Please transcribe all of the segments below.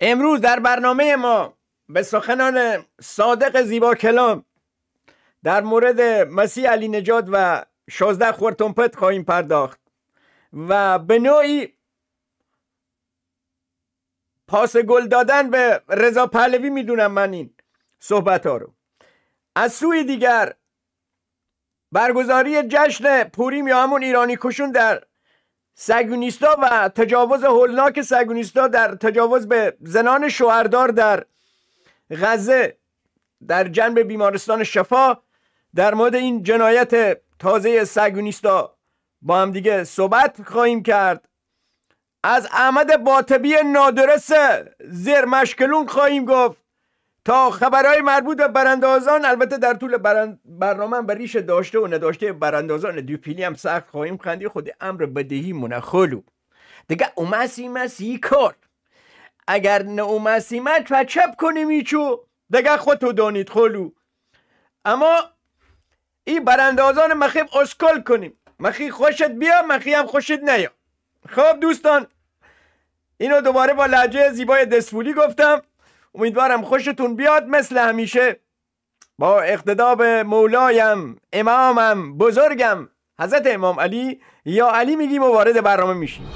امروز در برنامه ما به سخنان صادق زیبا کلام در مورد مسیح علی نجات و 16 خورتونپت خواهیم پرداخت و به نوعی پاس گل دادن به رضا پهلوی میدونم من این صحبت ها رو از سوی دیگر برگزاری جشن پوریم یا همون ایرانی کشون در سگونیستا و تجاوز هولناک سگونیستا در تجاوز به زنان شوهردار در غزه در جنب بیمارستان شفا در مورد این جنایت تازه سگونیستا با هم دیگه صحبت خواهیم کرد از احمد باطبی نادرس زیر مشکلون خواهیم گفت تا خبرهای مربوط به براندازان البته در طول برنامه برنامه به ریش داشته و نداشته براندازان دوپیلی هم سخت خواهیم خندی خود امر بدهی منخلو دیگه اومسی مسی کار اگر نه اومسی چپ کنیم چو دیگه خودتو دانید خلو اما ای براندازان مخیب اسکل کنیم مخی خوشت بیا مخی هم خوشت نیا خب دوستان اینو دوباره با لحجه زیبای دسفولی گفتم امیدوارم خوشتون بیاد مثل همیشه با اقتدا به مولایم امامم بزرگم حضرت امام علی یا علی میگیم و وارد برنامه میشیم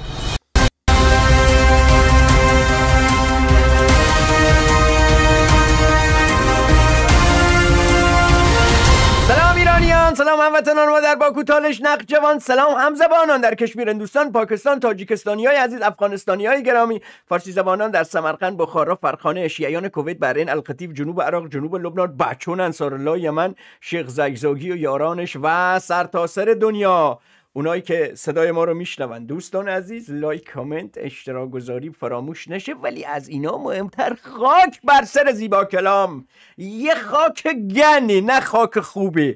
سلام سلام هموطنان ما در باکو تالش نق جوان سلام زبانان در کشمیر هندوستان پاکستان تاجیکستانی های عزیز افغانستانی های گرامی فارسی زبانان در سمرقند بخارا فرخانه شیعیان کویت برین القطیف جنوب عراق جنوب لبنان بچون الله یمن شیخ زگزاگی و یارانش و سرتاسر سر دنیا اونایی که صدای ما رو میشنوند دوستان عزیز لایک کامنت اشتراک گذاری فراموش نشه ولی از اینا مهمتر خاک بر سر زیبا کلام یه خاک گنی نه خاک خوبی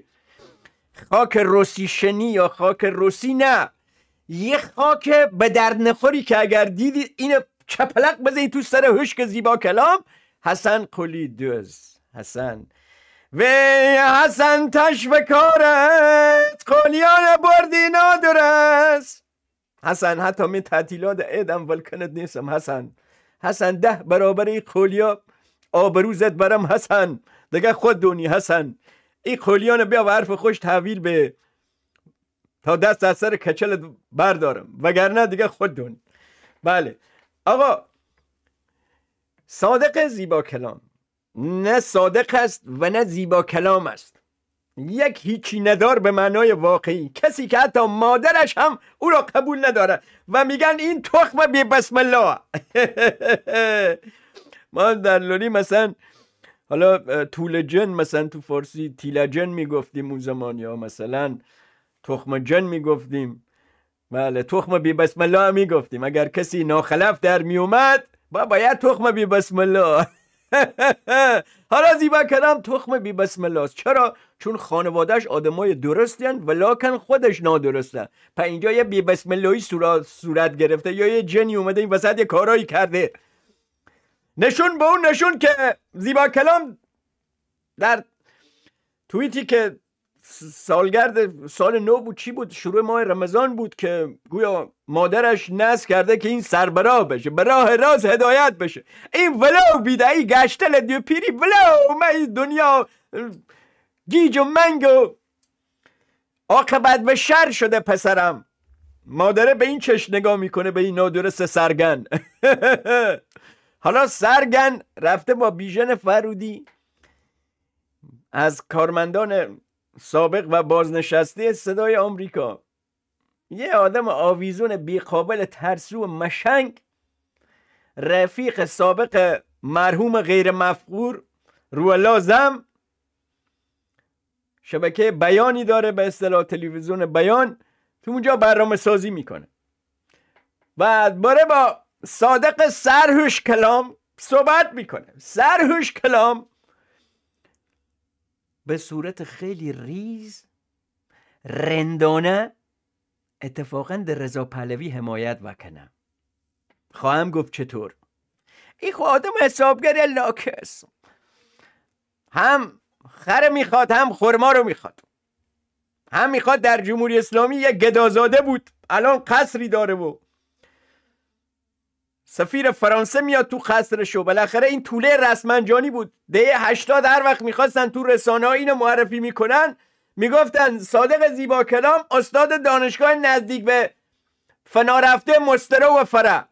خاک روسی شنی یا خاک روسی نه یه خاک به درد نخوری که اگر دیدی این چپلق بزنید تو سر هشک زیبا کلام حسن قلی دوز حسن و حسن تش به کارت قلیان بردی نادرست حسن حتی می تعطیلات ایدم ولکنت نیستم حسن حسن ده برابر قلیا آبرو آبروزت برم حسن دگه خود دونی حسن این کلیان بیا و حرف خوش تحویل به تا دست از سر کچلت بردارم وگرنه دیگه خود دون بله آقا صادق زیبا کلام نه صادق است و نه زیبا کلام است یک هیچی ندار به معنای واقعی کسی که حتی مادرش هم او را قبول نداره و میگن این تخم بی بسم الله ما در لولی مثلا حالا طول جن مثلا تو فارسی جن میگفتیم اون زمان یا مثلا تخم جن میگفتیم بله تخم بی بسم الله میگفتیم اگر کسی ناخلف در میومد با باید تخم بی بسم الله حالا زیبا کردم تخم بی بسم الله چرا چون خانوادهش آدمای و ولاکن خودش نادرسته. پس اینجا یه بی بسم اللهی صورت گرفته یا یه جنی اومده این وسط یه کارایی کرده نشون به اون نشون که زیبا کلام در توییتی که سالگرد سال نو بود چی بود شروع ماه رمضان بود که گویا مادرش نس کرده که این سربرا بشه به راه راز هدایت بشه این ولو بیده گشتل دیو پیری ولو من دنیا گیج و منگ و آقابت به شر شده پسرم مادره به این چش نگاه میکنه به این نادرست سرگن حالا سرگن رفته با بیژن فرودی از کارمندان سابق و بازنشسته صدای آمریکا یه آدم آویزون بیقابل ترسو مشنگ رفیق سابق مرحوم غیر مفقور رو لازم شبکه بیانی داره به اصطلاح تلویزیون بیان تو اونجا برنامه سازی میکنه بعد باره با صادق سرهوش کلام صحبت میکنه سرهوش کلام به صورت خیلی ریز رندانه اتفاقا در رضا پهلوی حمایت وکنه خواهم گفت چطور این آدم حسابگر لاکس هم خر میخواد هم خرما رو میخواد هم میخواد در جمهوری اسلامی یک گدازاده بود الان قصری داره و سفیر فرانسه میاد تو قصرش و بالاخره این طوله رسمنجانی بود ده هشتاد هر وقت میخواستن تو رسانه اینو معرفی میکنن میگفتن صادق زیبا کلام استاد دانشگاه نزدیک به فنارفته مسترو و فره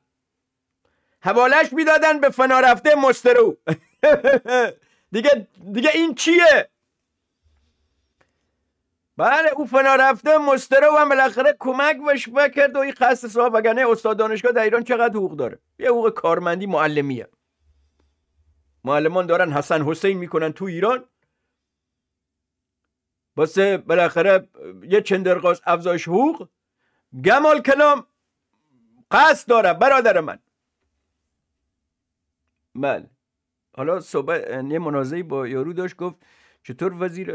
حوالش میدادن به فنارفته مسترو دیگه دیگه این چیه بله او فنا رفته مستره و بالاخره کمک بش بکرد و این خست صاحب وگرنه استاد دانشگاه در ایران چقدر حقوق داره یه حقوق کارمندی معلمیه معلمان دارن حسن حسین میکنن تو ایران واسه بالاخره یه چندرقاس افزایش حقوق گمال کلام قصد داره برادر من بله حالا صحبت یه منازعی با یارو داشت گفت چطور وزیر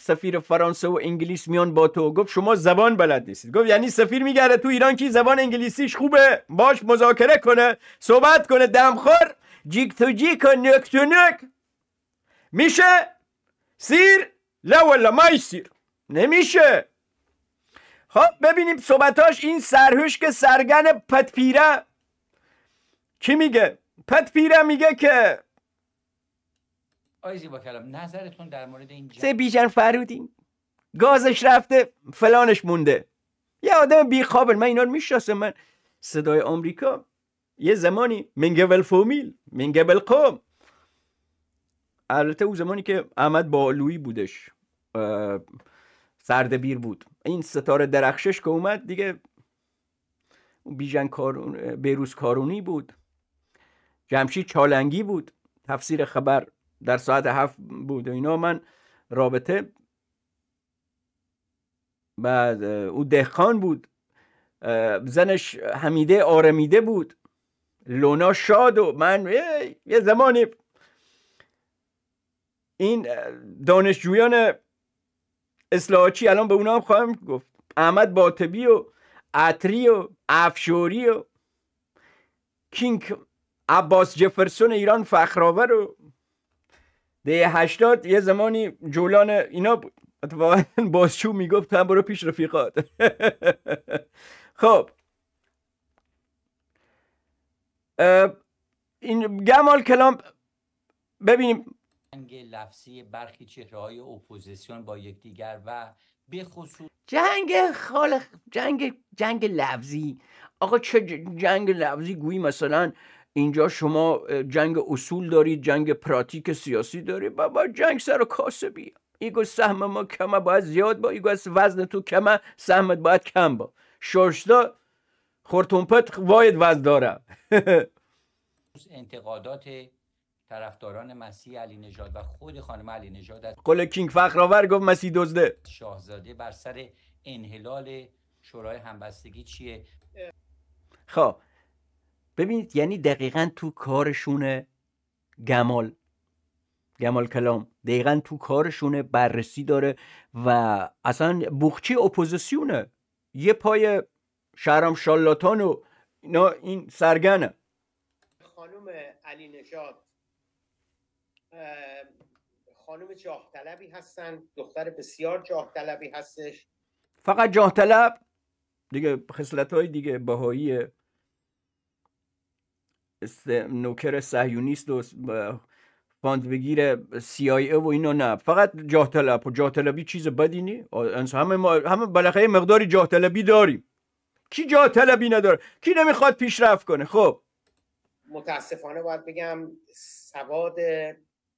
سفیر فرانسه و انگلیس میان با تو گفت شما زبان بلد نیستید گفت یعنی سفیر میگرده تو ایران کی زبان انگلیسیش خوبه باش مذاکره کنه صحبت کنه دمخور جیک تو جیک و نک نک میشه سیر لا ولا سیر نمیشه خب ببینیم صحبتاش این سرهوش که سرگن پتپیره کی میگه پتپیره میگه که نظرتون در مورد این سه بیژن فرودی گازش رفته فلانش مونده یه آدم بیخوابه من اینا رو میشناسم من صدای آمریکا یه زمانی منگبل فومیل منگبل قوم البته او زمانی که احمد با لوی بودش سردبیر بود این ستاره درخشش که اومد دیگه بیژن کارون بیروز کارونی بود جمشید چالنگی بود تفسیر خبر در ساعت هفت بود و اینا من رابطه بعد او دهقان بود زنش حمیده آرمیده بود لونا شاد و من یه زمانی این دانشجویان اصلاحاتی الان به اونا هم خواهم گفت احمد باطبی و عطری و افشوری و کینگ عباس جفرسون ایران فخرآور و ده هشتاد یه زمانی جولان اینا اتفاقا بازچو میگفت هم برو پیش رفیقات خب این گمال کلام ببینیم جنگ لفظی برخی چهره های اپوزیسیون با یکدیگر و به خصوص جنگ خال جنگ جنگ لفظی آقا چه جنگ لفظی گویی مثلا اینجا شما جنگ اصول دارید جنگ پراتیک سیاسی دارید بابا جنگ سر و کاسبی ایگو سهم ما کمه باید زیاد با ایگو از وزن تو کمه سهمت باید کم با خورتون خورتونپت واید وزن داره انتقادات طرفداران مسیح علی نژاد و خود خانم علی نژاد از قول کینگ فخرآور گفت مسیح دزده شاهزاده بر سر انحلال شورای همبستگی چیه خب ببینید یعنی دقیقا تو کارشونه گمال گمال کلام دقیقا تو کارشونه بررسی داره و اصلا بخچی اپوزیسیونه یه پای شهرام شالاتان و اینا این سرگنه خانم علی نشاد خانم جاه طلبی هستن دختر بسیار جاه طلبی هستش فقط جاه طلب دیگه خصلت های دیگه بهاییه نوکر سهیونیست و فاند بگیر او و اینا نه فقط جاه طلب و جاه طلبی چیز بدی نی همه ما همه بالاخره مقداری جاه طلبی داریم کی جاه طلبی نداره کی نمیخواد پیشرفت کنه خب متاسفانه باید بگم سواد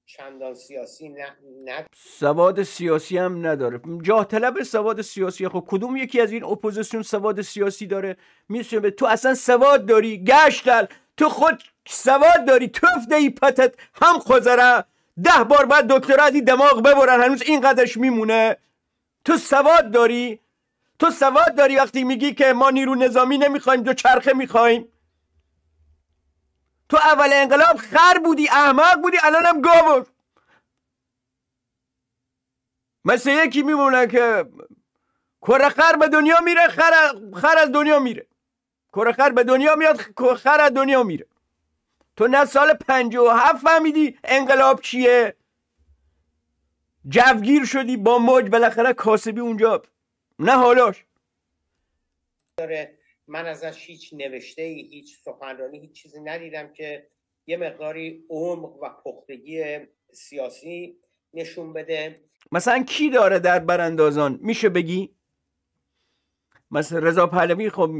چندان سیاسی نه, نه. سواد سیاسی هم نداره جاه طلب سواد سیاسی خب کدوم یکی از این اپوزیسیون سواد سیاسی داره میشه تو اصلا سواد داری گشتل تو خود سواد داری توف ای پتت هم خوزره ده بار بعد این دماغ ببرن هنوز این قدش میمونه تو سواد داری تو سواد داری وقتی میگی که ما نیرو نظامی نمیخوایم دو چرخه میخوایم تو اول انقلاب خر بودی احمق بودی الانم گاور مثل یکی میمونه که کره خر به دنیا میره خر از دنیا میره کره خر به دنیا میاد خر از دنیا میره تو نه سال هفت فهمیدی انقلاب چیه جوگیر شدی با موج بالاخره کاسبی اونجا نه حالاش داره من ازش هیچ نوشته ای هیچ سخنرانی هیچ چیزی ندیدم که یه مقداری عمق و پختگی سیاسی نشون بده مثلا کی داره در براندازان میشه بگی مثلا رضا پهلوی خب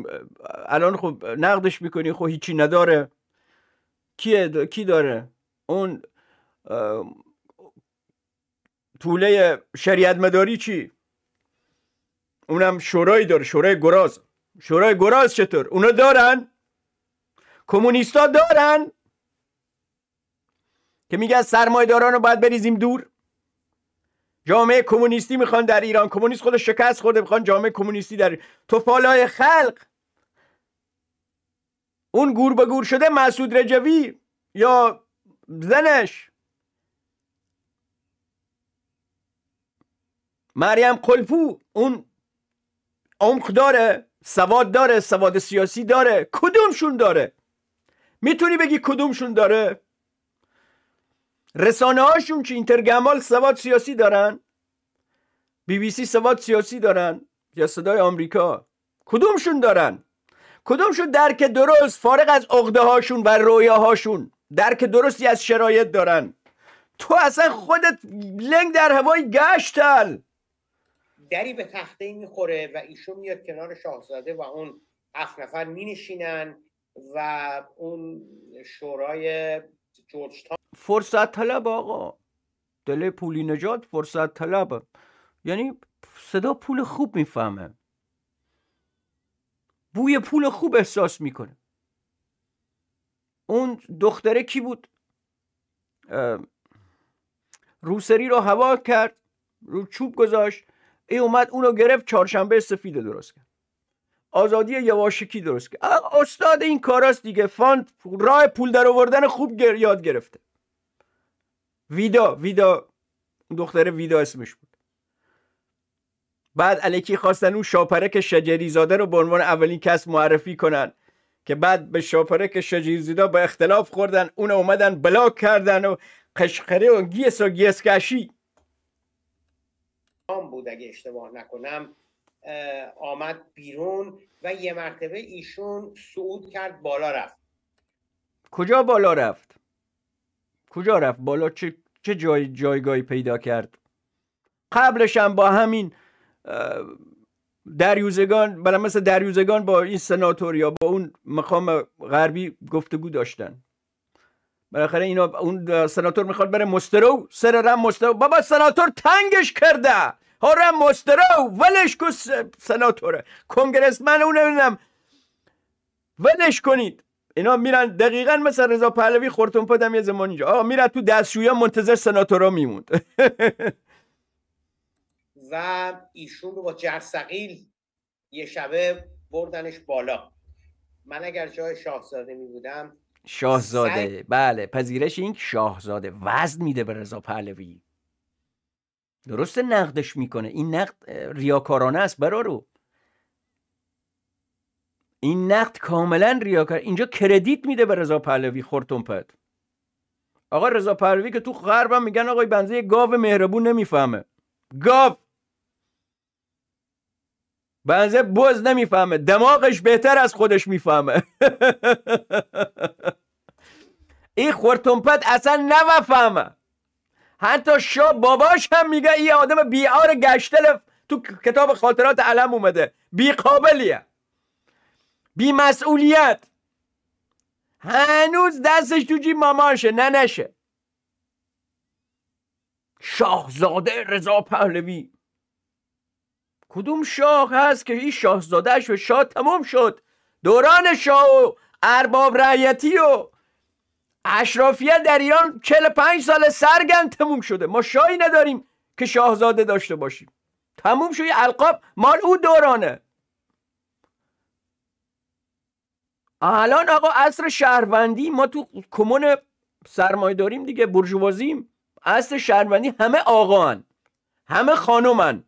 الان خب نقدش میکنی خب هیچی نداره کیه کی داره اون طوله شریعت مداری چی اونم شورای داره شورای گراز شورای گراز چطور اونا دارن کمونیستا دارن که میگه از داران رو باید بریزیم دور جامعه کمونیستی میخوان در ایران کمونیست خودش شکست خورده میخوان جامعه کمونیستی در توپالای خلق اون گور به گور شده مسعود رجوی یا زنش مریم قلپو اون عمق داره سواد داره سواد سیاسی داره کدومشون داره میتونی بگی کدومشون داره رسانه هاشون که اینترگمال سواد سیاسی دارن بی بی سی سواد سیاسی دارن یا صدای آمریکا کدومشون دارن کدومشون درک درست فارغ از عقده هاشون و رویاهاشون درک درستی از شرایط دارن تو اصلا خودت لنگ در هوای گشتل دری به تخته میخوره و ایشون میاد کنار شاهزاده و اون هفت نفر مینشینن و اون شورای جورج فرصت طلب آقا دل پولی نجات فرصت طلب یعنی صدا پول خوب میفهمه بوی پول خوب احساس میکنه اون دختره کی بود روسری رو هوا کرد رو چوب گذاشت ای اومد اونو گرفت چهارشنبه سفید درست کرد آزادی یواشکی درست کرد استاد این کاراست دیگه فاند راه پول در آوردن خوب یاد گرفته ویدا ویدا اون دختره ویدا اسمش بود بعد الکی خواستن اون شاپرک شجری زاده رو به عنوان اولین کس معرفی کنن که بعد به شاپرک شجری زاده با اختلاف خوردن اون اومدن بلاک کردن و قشقره و گیس و گیسکشی بود اگه اشتباه نکنم آمد بیرون و یه مرتبه ایشون صعود کرد بالا رفت کجا بالا رفت کجا رفت بالا چه چه جای جایگاهی پیدا کرد قبلش هم با همین دریوزگان برای بله مثل دریوزگان با این یا با اون مقام غربی گفتگو داشتن بالاخره اینا اون سناتور میخواد بره مسترو سر رم مسترو بابا سناتور تنگش کرده ها رم مسترو ولش کو سناتوره کنگرسمن اون نمیدونم ولش کنید اینا میرن دقیقا مثل رضا پهلوی خورتون پدم یه زمان اینجا آقا میره تو دستشویی منتظر سناتورا میموند و ایشون رو با جرسقیل یه شبه بردنش بالا من اگر جای شاهزاده می بودم شاهزاده بله پذیرش این شاهزاده وزن میده به رضا پهلوی درست نقدش میکنه این نقد ریاکارانه است برا رو این نقد کاملا ریاکار اینجا کردیت میده به رضا پهلوی خورتونپد آقا رضا پهلوی که تو غربم میگن آقای بنزه گاو مهربون نمیفهمه گاو بنزه بز نمیفهمه دماغش بهتر از خودش میفهمه این خورتونپد اصلا نفهمه حتی شا باباش هم میگه این آدم بیار گشتل تو کتاب خاطرات علم اومده بیقابلیه بیمسئولیت هنوز دستش تو جیب مامانشه ننشه شاهزاده رضا پهلوی کدوم شاه هست که این شاهزادهش و شاه تمام شد دوران شاه و ارباب رعیتی و اشرافیت در ایران پنج سال سرگن تموم شده ما شاهی نداریم که شاهزاده داشته باشیم تموم شوی القاب مال او دورانه الان آقا عصر شهروندی ما تو کمون سرمایه داریم دیگه برجوازیم اصر شهروندی همه آقان همه خانومن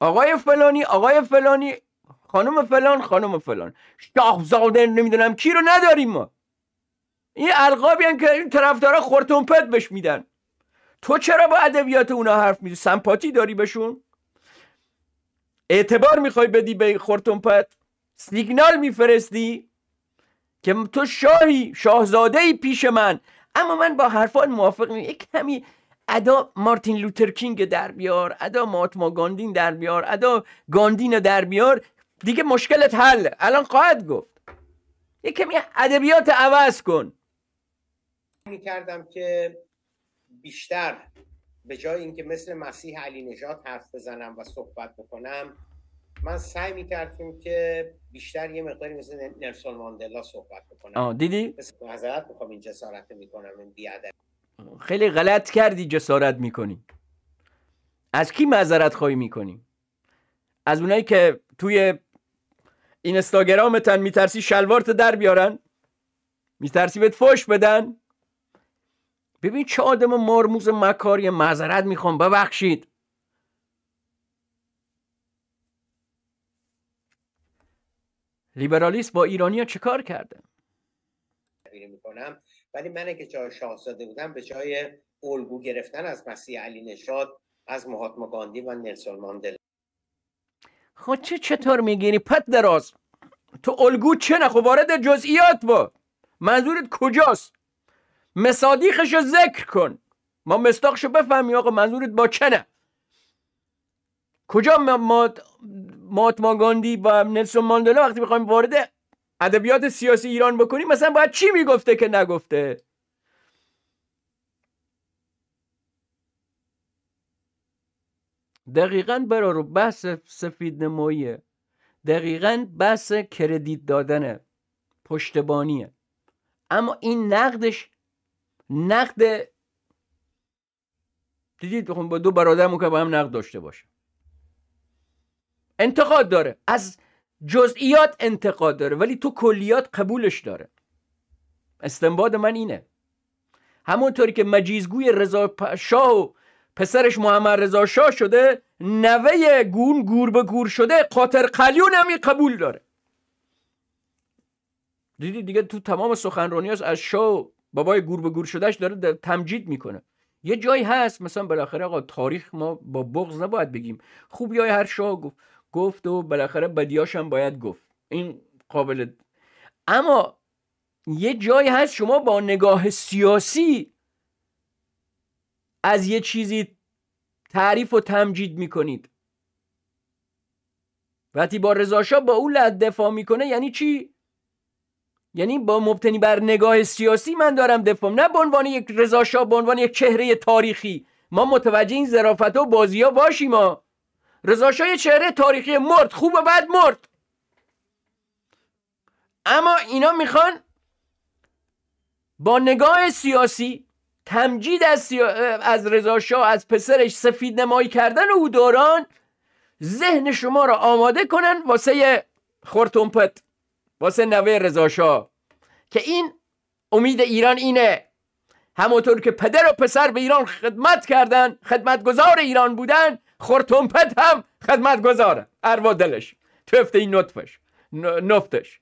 آقای فلانی آقای فلانی خانم فلان خانم فلان شاهزاده نمیدونم کی رو نداریم ما این القابی هم که این طرفدارا خورتونپت بش میدن تو چرا با ادبیات اونا حرف میزنی سمپاتی داری بهشون اعتبار میخوای بدی به خورتونپت سیگنال میفرستی که تو شاهی شاهزاده ای پیش من اما من با حرفان موافق نیم یک کمی ادا مارتین لوتر کینگ در بیار ادا ماتما گاندین در بیار ادا گاندین در بیار دیگه مشکلت حل الان خواهد گفت یک کمی ادبیات عوض کن کردم که بیشتر به جای اینکه مثل مسیح علی نجات حرف بزنم و صحبت بکنم من سعی میکردیم که بیشتر یه مقداری مثل نلسون ماندلا صحبت بکنم آه دیدی؟ معذرت میخوام این جسارت میکنم این بیادر. خیلی غلط کردی جسارت میکنی از کی معذرت خواهی میکنی؟ از اونایی که توی این استاگرامتن میترسی شلوارت در بیارن میترسی بهت فش بدن ببین چه آدم مرموز مکاری معذرت میخوام ببخشید لیبرالیست با ایرانیا چکار کرده میکنم ولی من که جای شاهزاده بودم به جای الگو گرفتن از مسیح علی نشاد از مهاتما گاندی و نلسون ماندلا خب چه چطور میگیری پت دراز تو الگو چه نخو وارد جزئیات با منظورت کجاست مصادیقش ذکر کن ما مستاقشو بفهمی آقا منظورت با چنه کجا ما ماتما گاندی و نلسون ماندلا وقتی میخوایم وارد ادبیات سیاسی ایران بکنیم مثلا باید چی میگفته که نگفته دقیقا رو بحث سفید نماییه دقیقا بحث کردیت دادنه پشتبانیه اما این نقدش نقد دیدید با دو برادر که با هم نقد داشته باشه انتقاد داره از جزئیات انتقاد داره ولی تو کلیات قبولش داره استنباد من اینه همونطوری که مجیزگوی رضا شاه و پسرش محمد رضا شاه شده نوه گون گور به گور شده قاطر قلیون هم قبول داره دیدی دیگه تو تمام سخنرانی از شاه بابای گور به گور شدهش داره تمجید میکنه یه جایی هست مثلا بالاخره آقا تاریخ ما با بغض نباید بگیم خوبی یای هر شاه گفت گفت و بالاخره بدیاش هم باید گفت این قابل اما یه جایی هست شما با نگاه سیاسی از یه چیزی تعریف و تمجید میکنید وقتی با رضاشاه با او دفاع میکنه یعنی چی یعنی با مبتنی بر نگاه سیاسی من دارم دفاع نه به عنوان یک رضاشاه به عنوان یک چهره تاریخی ما متوجه این زرافت و بازی ها باشیم رضا چهره تاریخی مرد خوب و بد مرد اما اینا میخوان با نگاه سیاسی تمجید از, سیا... از از پسرش سفید نمایی کردن او دوران ذهن شما را آماده کنن واسه خورتونپت واسه نوه رضا شاه که این امید ایران اینه همونطور که پدر و پسر به ایران خدمت کردن خدمتگذار ایران بودن خورتومپت هم خدمت گذاره اروا دلش توفته این نطفش نفتش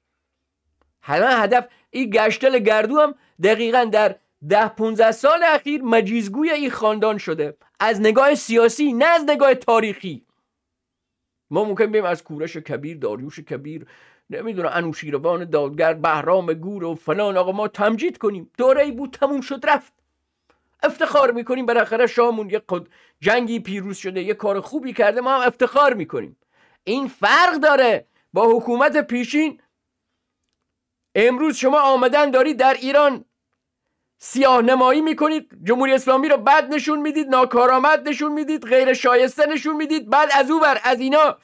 همه هدف این گشتل گردو هم دقیقا در ده 15 سال اخیر مجیزگوی این خاندان شده از نگاه سیاسی نه از نگاه تاریخی ما ممکن بیم از کورش کبیر داریوش کبیر نمیدونم انوشیروان دادگر بهرام گور و فلان آقا ما تمجید کنیم دوره ای بود تموم شد رفت افتخار میکنیم بالاخره شامون یه قد جنگی پیروز شده یه کار خوبی کرده ما هم افتخار میکنیم این فرق داره با حکومت پیشین امروز شما آمدن دارید در ایران سیاه نمایی میکنید جمهوری اسلامی رو بد نشون میدید ناکارآمد نشون میدید غیر شایسته نشون میدید بعد از او بر از اینا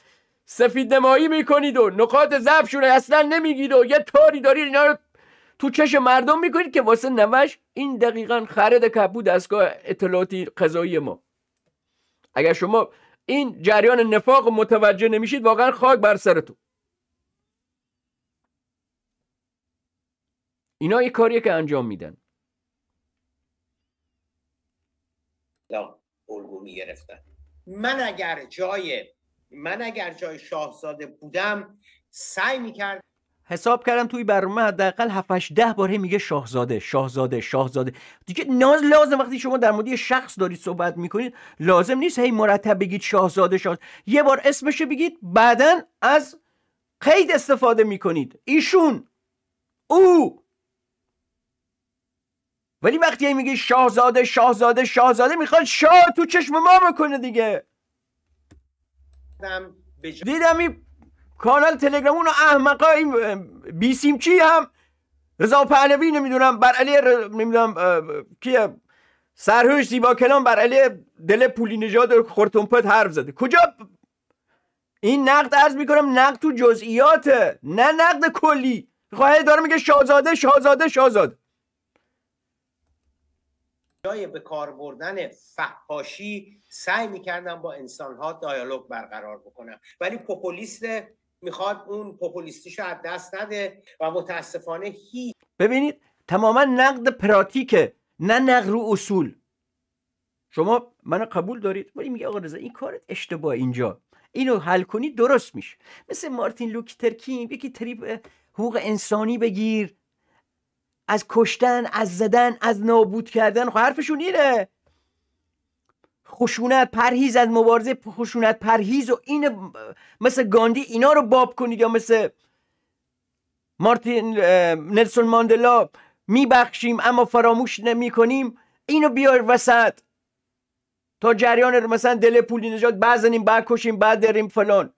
سفید نمایی میکنید و نقاط ضعفشون اصلا نمیگید و یه طوری دارید اینا رو تو چش مردم میکنید که واسه نوش این دقیقا خرد کبود دستگاه اطلاعاتی قضایی ما اگر شما این جریان نفاق متوجه نمیشید واقعا خاک بر سرتون اینا یه کاریه که انجام میدن الگو میگرفتن من اگر جای من اگر جای شاهزاده بودم سعی میکردم حساب کردم توی برنامه حداقل 7 8 10 باره میگه شاهزاده شاهزاده شاهزاده دیگه ناز لازم وقتی شما در مورد یه شخص دارید صحبت میکنید لازم نیست هی مرتب بگید شاهزاده شاهزاده یه بار اسمش بگید بعدا از قید استفاده میکنید ایشون او ولی وقتی هی میگه شاهزاده شاهزاده شاهزاده میخواد شاه تو چشم ما بکنه دیگه دیدم کانال تلگرامون و احمقای بیسیم چی هم رضا پهلوی نمیدونم بر علی نمیدونم کیه سرهوش زیبا کلام بر علی دل پولی نژاد خورتونپت حرف زده کجا این نقد عرض میکنم نقد تو جزئیاته نه نقد کلی خواهی خب، داره میگه شاهزاده شاهزاده شاهزاده جای به کار بردن فحاشی سعی میکردم با انسانها دیالوگ برقرار بکنم ولی پوپولیست میخواد اون رو از دست نده و متاسفانه هیچ ببینید تماما نقد پراتیکه نه نقد رو اصول شما منو قبول دارید ولی میگه آقا رضا این کارت اشتباه اینجا اینو حل کنی درست میشه مثل مارتین لوکتر کینگ یکی تریپ حقوق انسانی بگیر از کشتن از زدن از نابود کردن خب حرفشون اینه خشونت پرهیز از مبارزه خشونت پرهیز و این مثل گاندی اینا رو باب کنید یا مثل مارتین نلسون ماندلا میبخشیم اما فراموش نمی کنیم اینو بیار وسط تا جریان مثلا دل پولی نجات بزنیم کشیم بعد داریم فلان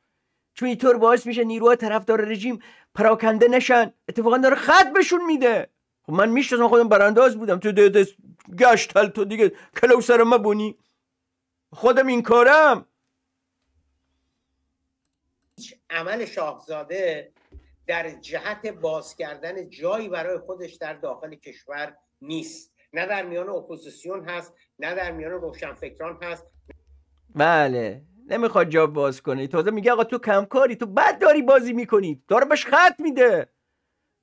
چون اینطور باعث میشه نیروهای طرفدار رژیم پراکنده نشن اتفاقا داره بهشون میده خب من میشناسم خودم برانداز بودم تو گشتال تو دیگه کلو ما بونی خودم این کارم عمل شاهزاده در جهت باز کردن جایی برای خودش در داخل کشور نیست نه در میان اپوزیسیون هست نه در میان روشنفکران هست بله نمیخواد جا باز کنه تازه میگه آقا تو کمکاری تو بد داری بازی میکنی داره بهش خط میده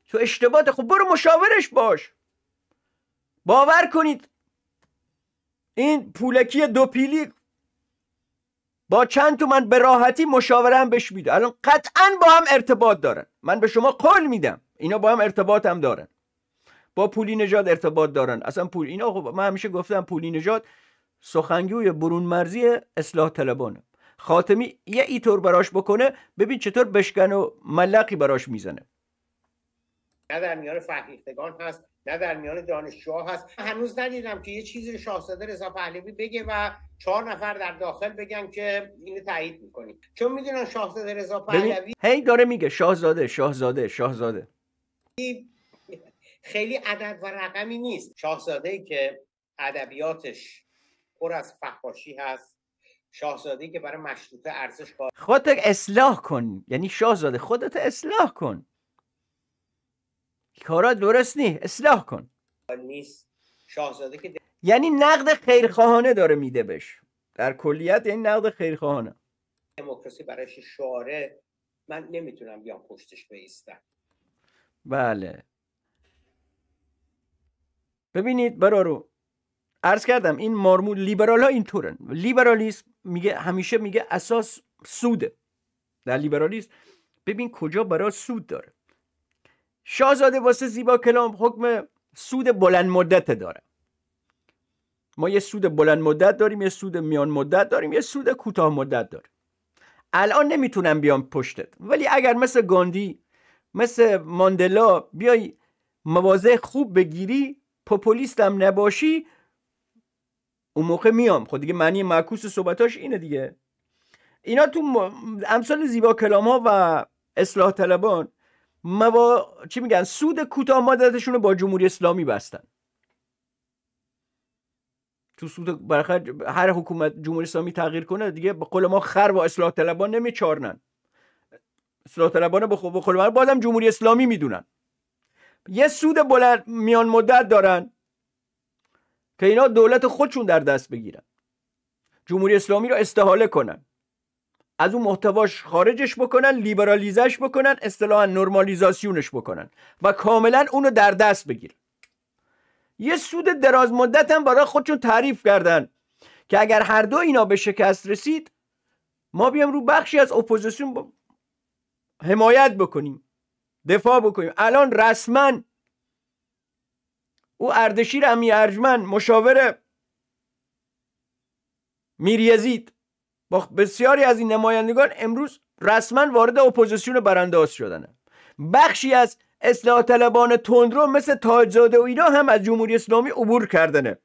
تو اشتباه خب برو مشاورش باش باور کنید این پولکی دو پیلی با چند من به راحتی مشاوره هم بهش میده الان قطعا با هم ارتباط دارن من به شما قول میدم اینا با هم ارتباط هم دارن با پولی نژاد ارتباط دارن اصلا پول اینا خب من همیشه گفتم پولی نژاد سخنگوی برون مرزی اصلاح طلبانه خاتمی یه ایطور براش بکنه ببین چطور بشکن و ملقی براش میزنه نه در میان فرهیختگان هست نه در میان دانشجوها هست هنوز ندیدم که یه چیزی شاهزاده رضا پهلوی بگه و چهار نفر در داخل بگن که اینو تایید میکنیم چون میدونن شاهزاده رضا پهلوی هی داره میگه شاهزاده شاهزاده شاهزاده خیلی عدد و رقمی نیست شاهزاده که ادبیاتش پر از فحاشی هست شاهزاده که برای مشروطه ارزش خودت اصلاح کن یعنی شاهزاده خودت اصلاح کن کارا درست نی اصلاح کن یعنی نقد خیرخواهانه داره میده بش در کلیت این نقد خیرخواهانه دموکراسی برایش شعاره من نمیتونم بیام پشتش بیستم بله ببینید برارو عرض کردم این مارمول لیبرال ها اینطورن لیبرالیسم میگه همیشه میگه اساس سوده در لیبرالیسم ببین کجا برای سود داره شاهزاده واسه زیبا کلام حکم سود بلند مدت داره ما یه سود بلند مدت داریم یه سود میان مدت داریم یه سود کوتاه مدت داریم الان نمیتونم بیام پشتت ولی اگر مثل گاندی مثل ماندلا بیای مواضع خوب بگیری پوپولیست هم نباشی اون موقع میام خود خب دیگه معنی معکوس صحبتاش اینه دیگه اینا تو امثال زیبا کلام ها و اصلاح طلبان موا... چی میگن سود کوتاه مدتشون رو با جمهوری اسلامی بستن تو سود برخد هر حکومت جمهوری اسلامی تغییر کنه دیگه به قول ما خر و اصلاح طلبان نمیچارنن اصلاح طلبان به قول ما بازم جمهوری اسلامی میدونن یه سود بلند میان مدت دارن که اینا دولت خودشون در دست بگیرن جمهوری اسلامی رو استحاله کنن از اون محتواش خارجش بکنن لیبرالیزش بکنن اصطلاحا نرمالیزاسیونش بکنن و کاملا اونو در دست بگیر یه سود دراز مدت هم برای خودشون تعریف کردن که اگر هر دو اینا به شکست رسید ما بیام رو بخشی از اپوزیسیون حمایت بکنیم دفاع بکنیم الان رسما او اردشیر امی ارجمن مشاور میریزید با بسیاری از این نمایندگان امروز رسما وارد اپوزیسیون برانداز شدنه بخشی از اصلاح طلبان تندرو مثل تاجزاده و اینا هم از جمهوری اسلامی عبور کردنه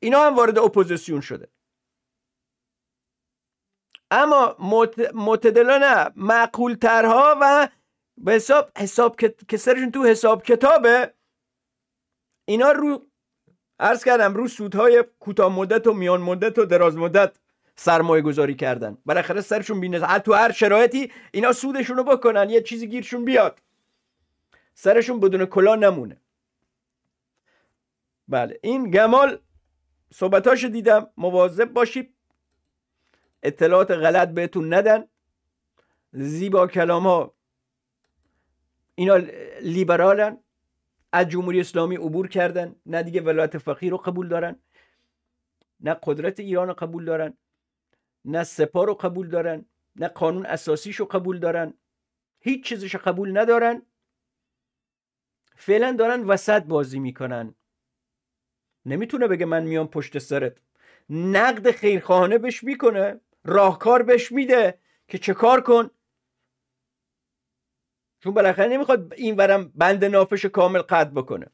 اینا هم وارد اپوزیسیون شده اما معتدلانه معقول ترها و به حساب حساب که سرشون تو حساب کتابه اینا رو عرض کردم رو سودهای کوتاه مدت و میان مدت و دراز مدت سرمایه گذاری کردن بالاخره سرشون بینه تو هر شرایطی اینا سودشون رو بکنن یه چیزی گیرشون بیاد سرشون بدون کلا نمونه بله این گمال صحبتاش دیدم مواظب باشید اطلاعات غلط بهتون ندن زیبا کلام ها اینا لیبرالن از جمهوری اسلامی عبور کردن نه دیگه ولایت فقیه رو قبول دارن نه قدرت ایران رو قبول دارن نه سپا رو قبول دارن نه قانون اساسیش رو قبول دارن هیچ چیزش قبول ندارن فعلا دارن وسط بازی میکنن نمیتونه بگه من میام پشت سرت نقد خیرخانه بش میکنه راهکار بش میده که چه کار کن چون بالاخره نمیخواد این ورم بند نافش کامل قطع بکنه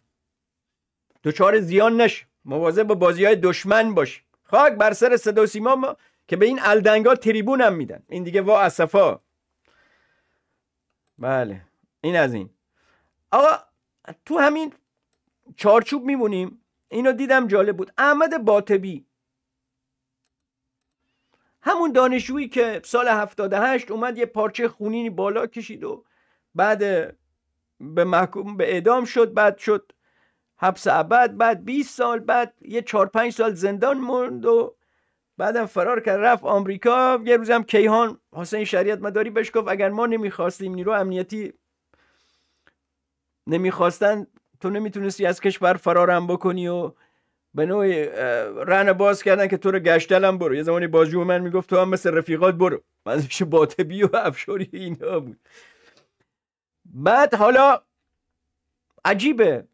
دچار زیان نشه مواظب با بازی های دشمن باش خاک بر سر صدا سیما ما که به این الدنگا تریبون هم میدن این دیگه وا اسفا بله این از این آقا تو همین چارچوب میمونیم اینو دیدم جالب بود احمد باطبی همون دانشجویی که سال 78 اومد یه پارچه خونینی بالا کشید و بعد به محکوم به اعدام شد بعد شد حبس ابد بعد 20 سال بعد یه 4 5 سال زندان موند و بعدم فرار کرد رفت آمریکا یه روزم کیهان حسین شریعت مداری بهش گفت اگر ما نمیخواستیم نیرو امنیتی نمیخواستن تو نمیتونستی از کشور فرارم بکنی و به نوعی رن باز کردن که تو رو گشتلم برو یه زمانی بازجو من میگفت تو هم مثل رفیقات برو منظورش باطبی و افشاری اینا بود بعد حالا عجیبه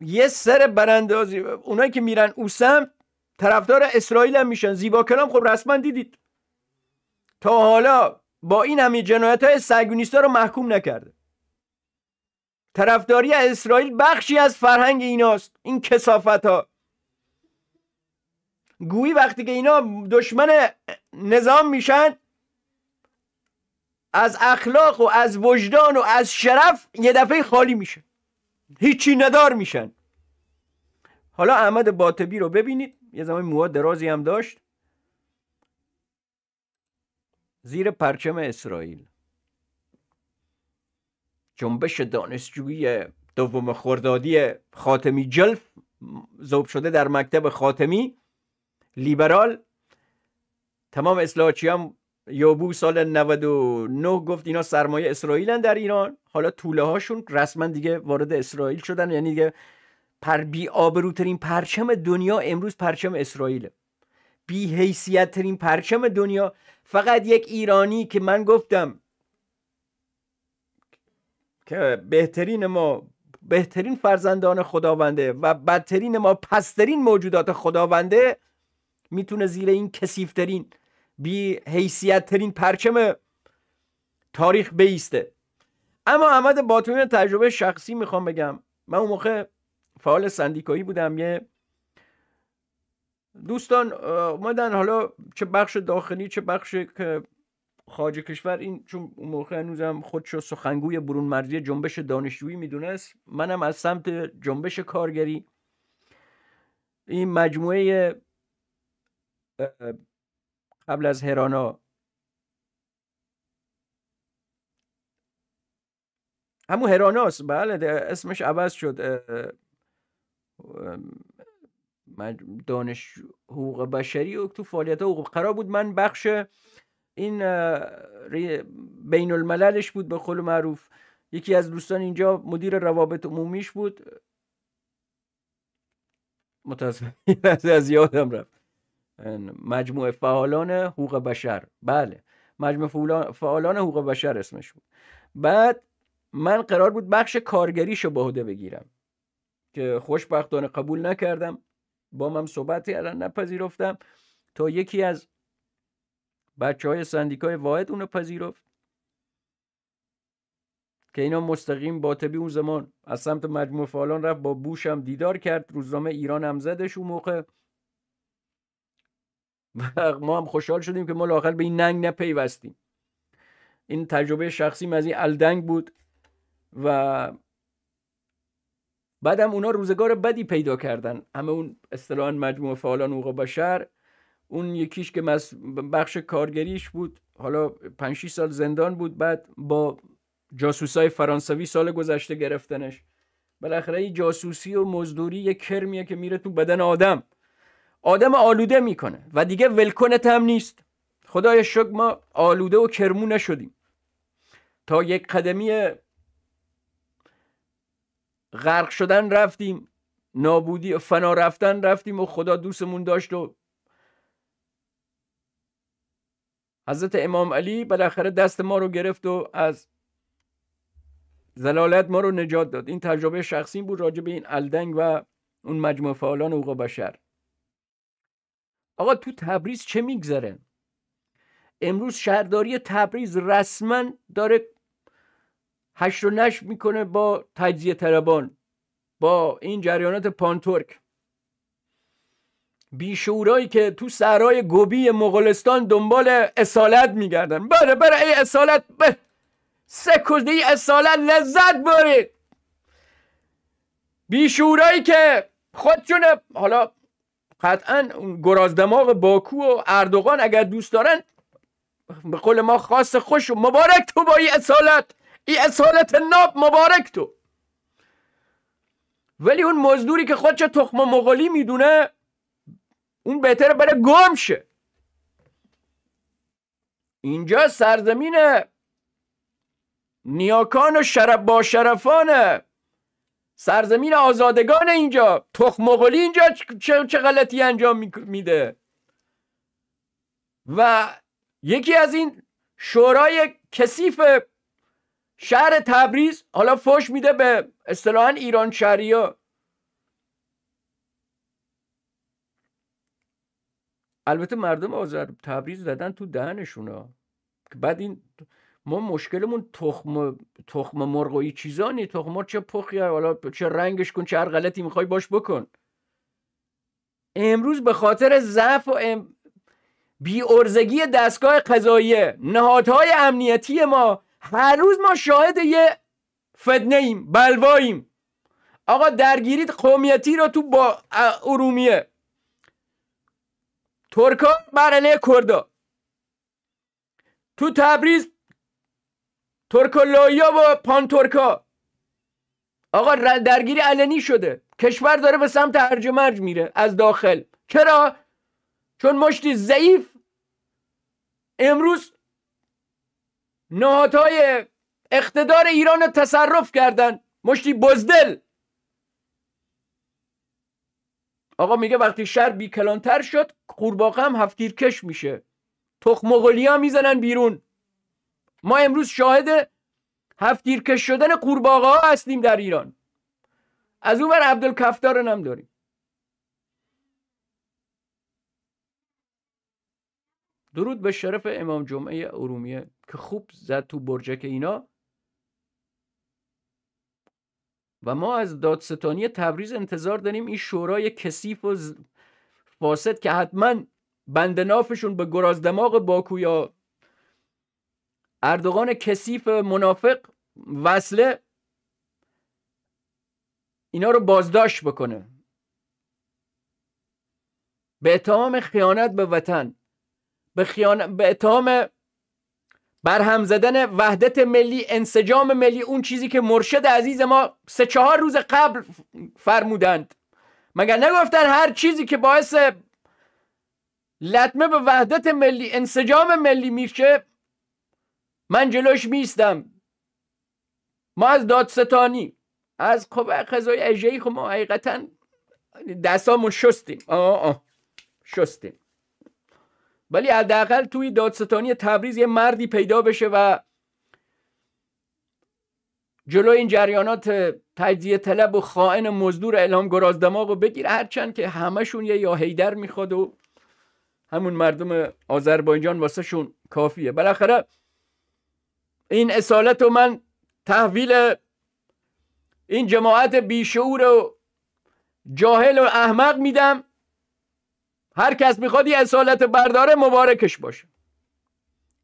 یه سر براندازی اونایی که میرن اوسم طرفدار اسرائیل هم میشن زیبا کلام خب رسما دیدید تا حالا با این همه جنایت های سگونیستا رو محکوم نکرده طرفداری اسرائیل بخشی از فرهنگ ایناست این کسافت ها گویی وقتی که اینا دشمن نظام میشن از اخلاق و از وجدان و از شرف یه دفعه خالی میشن هیچی ندار میشن حالا احمد باطبی رو ببینید یه زمان موها درازی هم داشت زیر پرچم اسرائیل جنبش دانشجویی دوم خوردادی خاتمی جلف زوب شده در مکتب خاتمی لیبرال تمام اصلاحاتی هم یوبو سال 99 گفت اینا سرمایه اسرائیلن در ایران حالا طوله هاشون رسما دیگه وارد اسرائیل شدن یعنی دیگه پر بی آبروترین پرچم دنیا امروز پرچم اسرائیله بی حیثیت ترین پرچم دنیا فقط یک ایرانی که من گفتم که بهترین ما بهترین فرزندان خداونده و بدترین ما پسترین موجودات خداونده میتونه زیر این کسیفترین بی حیثیت ترین پرچم تاریخ بیسته اما احمد باطمی تجربه شخصی میخوام بگم من اون موقع فعال صندیکایی بودم یه دوستان اومدن حالا چه بخش داخلی چه بخش خارج کشور این چون اون موقع هنوزم خودشو سخنگوی برون مرزی جنبش دانشجویی میدونست منم از سمت جنبش کارگری این مجموعه قبل از هرانا همون هراناست بله اسمش عوض شد دانش حقوق بشری و تو فعالیت حقوق قرار بود من بخش این بین المللش بود به قول معروف یکی از دوستان اینجا مدیر روابط عمومیش بود متاسفانه از یادم رفت مجموعه فعالان حقوق بشر بله مجموعه فعالان حقوق بشر اسمش بود بعد من قرار بود بخش کارگریشو به عهده بگیرم که خوشبختانه قبول نکردم با من صحبت کردن نپذیرفتم تا یکی از بچه های سندیکای واحد اونو پذیرفت که اینا مستقیم باطبی اون زمان از سمت مجموع فالان رفت با بوش هم دیدار کرد روزنامه ایران هم زدش اون موقع و ما هم خوشحال شدیم که ما لاخر به این ننگ نپیوستیم این تجربه شخصی از این الدنگ بود و بعدم اونا روزگار بدی پیدا کردن همه اون اصطلاحا مجموعه فعالان حقوق بشر اون یکیش که بخش کارگریش بود حالا 5 6 سال زندان بود بعد با جاسوسای فرانسوی سال گذشته گرفتنش بالاخره این جاسوسی و مزدوری یه کرمیه که میره تو بدن آدم آدم آلوده میکنه و دیگه ولکنت هم نیست خدای شکر ما آلوده و کرمو نشدیم تا یک قدمی غرق شدن رفتیم نابودی فنا رفتن رفتیم و خدا دوستمون داشت و حضرت امام علی بالاخره دست ما رو گرفت و از زلالت ما رو نجات داد این تجربه شخصی بود راجع به این الدنگ و اون مجموع فعالان حقوق بشر آقا تو تبریز چه میگذره امروز شهرداری تبریز رسما داره هشت و نش میکنه با تجزیه طلبان با این جریانات پانتورک بیشورایی که تو سرای گوبی مغولستان دنبال اصالت میگردن بره بره ای اصالت بره سکوزده ای اصالت لذت برید بیشورایی که خودشون حالا قطعا گرازدماغ باکو و اردوغان اگر دوست دارن به قول ما خاص خوش و مبارک تو با اصالت ای اصالت ناب مبارک تو ولی اون مزدوری که خودش تخم مغولی میدونه اون بهتره بره گم شه اینجا سرزمین نیاکان و شرب با شرفانه سرزمین آزادگان اینجا تخم مغولی اینجا چه, چه غلطی انجام میده و یکی از این شورای کثیف شهر تبریز حالا فش میده به اصطلاحا ایران ها البته مردم آذر تبریز زدن تو دهنشونا که بعد این ما مشکلمون تخم تخم مرغ و چیزا نی تخم چه پخی حالا چه رنگش کن چه هر غلطی میخوای باش بکن امروز به خاطر ضعف و ام... بی ارزگی دستگاه قضایی نهادهای امنیتی ما هر روز ما شاهد یه فتنه ایم بلواییم آقا درگیری قومیتی رو تو با ارومیه ترکا بر علیه کردا تو تبریز لایا و پانترکا آقا درگیری علنی شده کشور داره به سمت هرج مرج میره از داخل چرا چون مشتی ضعیف امروز نهادهای اقتدار ایران رو تصرف کردن مشتی بزدل آقا میگه وقتی شر بی کلانتر شد قورباغه هم هفتیرکش میشه ها میزنن بیرون ما امروز شاهد هفتیرکش شدن قورباغه ها هستیم در ایران از اون بر عبدالکفتار هم داریم درود به شرف امام جمعه ارومیه که خوب زد تو برجک اینا و ما از دادستانی تبریز انتظار داریم این شورای کسیف و فاسد که حتما بندنافشون به گراز دماغ باکو یا اردوغان کسیف منافق وصله اینا رو بازداشت بکنه به اتهام خیانت به وطن به, خیانت به برهم زدن وحدت ملی انسجام ملی اون چیزی که مرشد عزیز ما سه چهار روز قبل فرمودند مگر نگفتن هر چیزی که باعث لطمه به وحدت ملی انسجام ملی میشه من جلوش میستم ما از دادستانی از قوه خب، قضای اجهی خب ما حقیقتا دستامون شستیم آه آه شستیم ولی حداقل توی دادستانی تبریز یه مردی پیدا بشه و جلو این جریانات تجزیه طلب و خائن مزدور الهام گراز دماغ رو بگیر هرچند که همهشون یه یا هیدر میخواد و همون مردم آذربایجان واسه شون کافیه بالاخره این اصالت و من تحویل این جماعت بیشعور و جاهل و احمق میدم هر کس میخواد یه اصالت برداره مبارکش باشه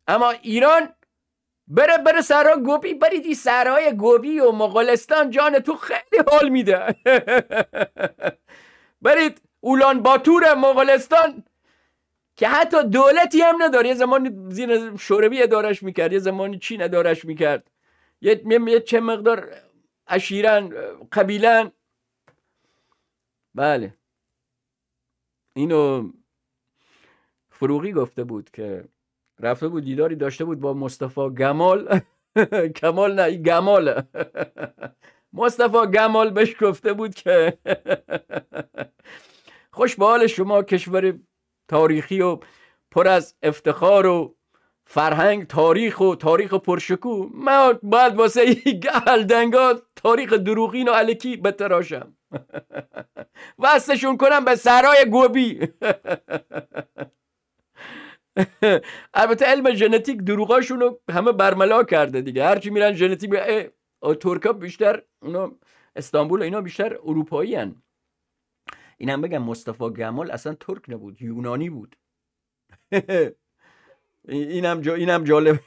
اما ایران بره بره سرها گوبی برید این سرای گوبی و مغولستان جان تو خیلی حال میده برید اولان باتور مغولستان که حتی دولتی هم نداره یه زمانی زیر شوروی ادارش میکرد یه زمانی چین ادارش میکرد یه, چه مقدار اشیرن قبیلن بله اینو فروغی گفته بود که رفته بود دیداری داشته بود با مصطفی گمال کمال نه این گماله مصطفی گمال بهش گفته بود که خوش به شما کشور تاریخی و پر از افتخار و فرهنگ تاریخ و تاریخ پرشکو من باید واسه این گلدنگا تاریخ دروغین و علکی بتراشم وستشون کنم به سرای گوبی البته علم ژنتیک دروغاشون رو همه برملا کرده دیگه هرچی میرن ژنتیک به ترکا بیشتر اونا استانبول و اینا بیشتر اروپایی هن. این بگم مصطفی گمال اصلا ترک نبود یونانی بود اینم جا اینم جالب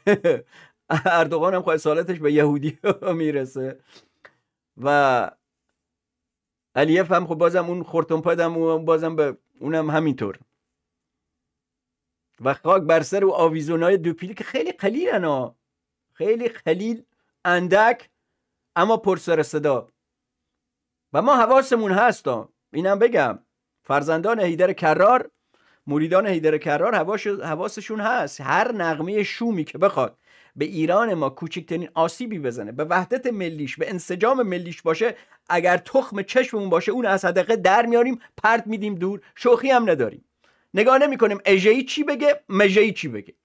اردوغان هم خواهد سالتش به یهودی میرسه و علیف هم خب بازم اون خورتون هم بازم به اونم همینطور و خاک بر سر و آویزونای دوپیلی که خیلی قلیلن انا خیلی قلیل اندک اما پر سر صدا و ما حواسمون هستم اینم بگم فرزندان هیدر کرار مریدان هیدر کرار حواسشون هست هر نغمه شومی که بخواد به ایران ما کوچکترین آسیبی بزنه به وحدت ملیش به انسجام ملیش باشه اگر تخم چشممون باشه اون از صدقه در میاریم پرت میدیم دور شوخی هم نداریم نگاه نمی کنیم ای چی بگه مجهی چی بگه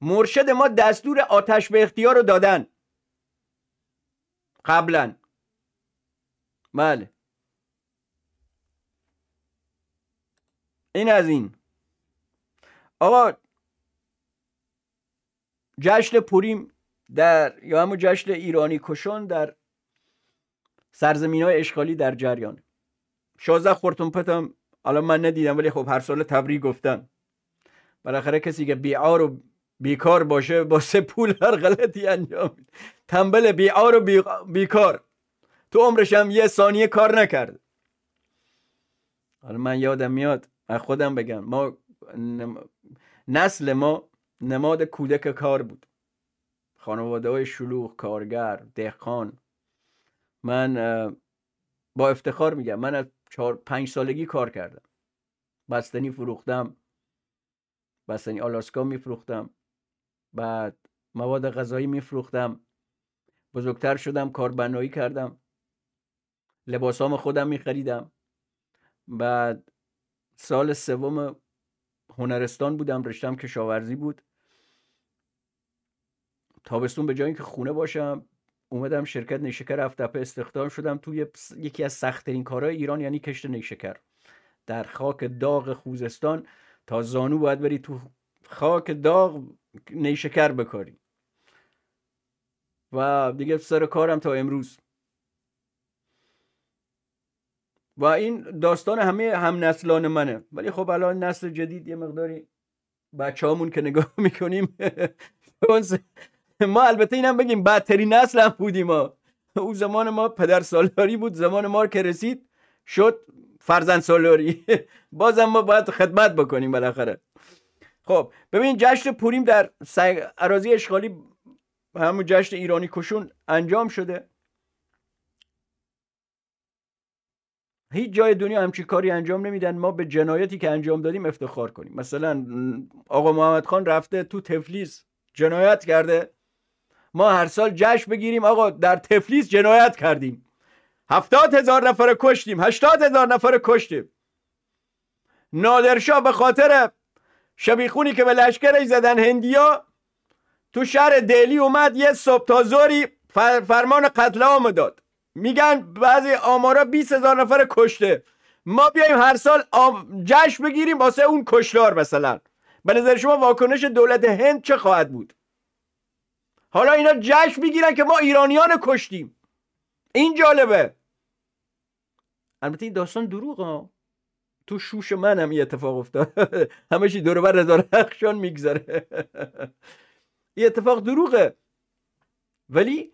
مرشد ما دستور آتش به اختیار رو دادن قبلا بله این از این آقا جشن پوریم در یا همون جشن ایرانی کشون در سرزمین های اشغالی در جریان شازده خورتون پتم الان من ندیدم ولی خب هر سال تبری گفتن بالاخره کسی که بیعار و بیکار باشه با سه پول هر غلطی انجام تنبل بیعار و بیکار تو عمرش هم یه ثانیه کار نکرد حالا من یادم میاد خودم بگم ما نسل ما نماد کودک کار بود خانواده های شلوغ کارگر دهقان من با افتخار میگم من از چهار پنج سالگی کار کردم بستنی فروختم بستنی آلاسکا میفروختم بعد مواد غذایی میفروختم بزرگتر شدم کاربنایی کردم لباسام خودم میخریدم بعد سال سوم هنرستان بودم رشتم کشاورزی بود تابستون به جایی اینکه خونه باشم اومدم شرکت نیشکر افتپه استخدام شدم توی یکی از سختترین کارهای ایران یعنی کشت نیشکر در خاک داغ خوزستان تا زانو باید بری تو خاک داغ نیشکر بکاری و دیگه سر کارم تا امروز و این داستان همه هم نسلان منه ولی خب الان نسل جدید یه مقداری بچه همون که نگاه میکنیم ما البته اینم بگیم بدترین نسل هم بودیم ما او زمان ما پدر سالاری بود زمان ما که رسید شد فرزند سالاری بازم ما باید خدمت بکنیم بالاخره خب ببین جشن پوریم در اراضی اشغالی همون جشن ایرانی کشون انجام شده هیچ جای دنیا همچی کاری انجام نمیدن ما به جنایتی که انجام دادیم افتخار کنیم مثلا آقا محمد خان رفته تو تفلیس جنایت کرده ما هر سال جشن بگیریم آقا در تفلیس جنایت کردیم هفتاد هزار نفر کشتیم هشتاد هزار نفر کشتیم نادرشاه به خاطر شبیخونی که به لشکرش زدن هندیا تو شهر دلی اومد یه صبح زوری فرمان قتل عام داد میگن بعضی آمارا 20 هزار نفر کشته ما بیایم هر سال آم... جشن بگیریم واسه اون کشتار مثلا به نظر شما واکنش دولت هند چه خواهد بود حالا اینا جشن میگیرن که ما ایرانیان کشتیم این جالبه البته این داستان دروغ ها تو شوش من هم این اتفاق افتاد همشی چی دور رضا رخشان میگذره این اتفاق دروغه ولی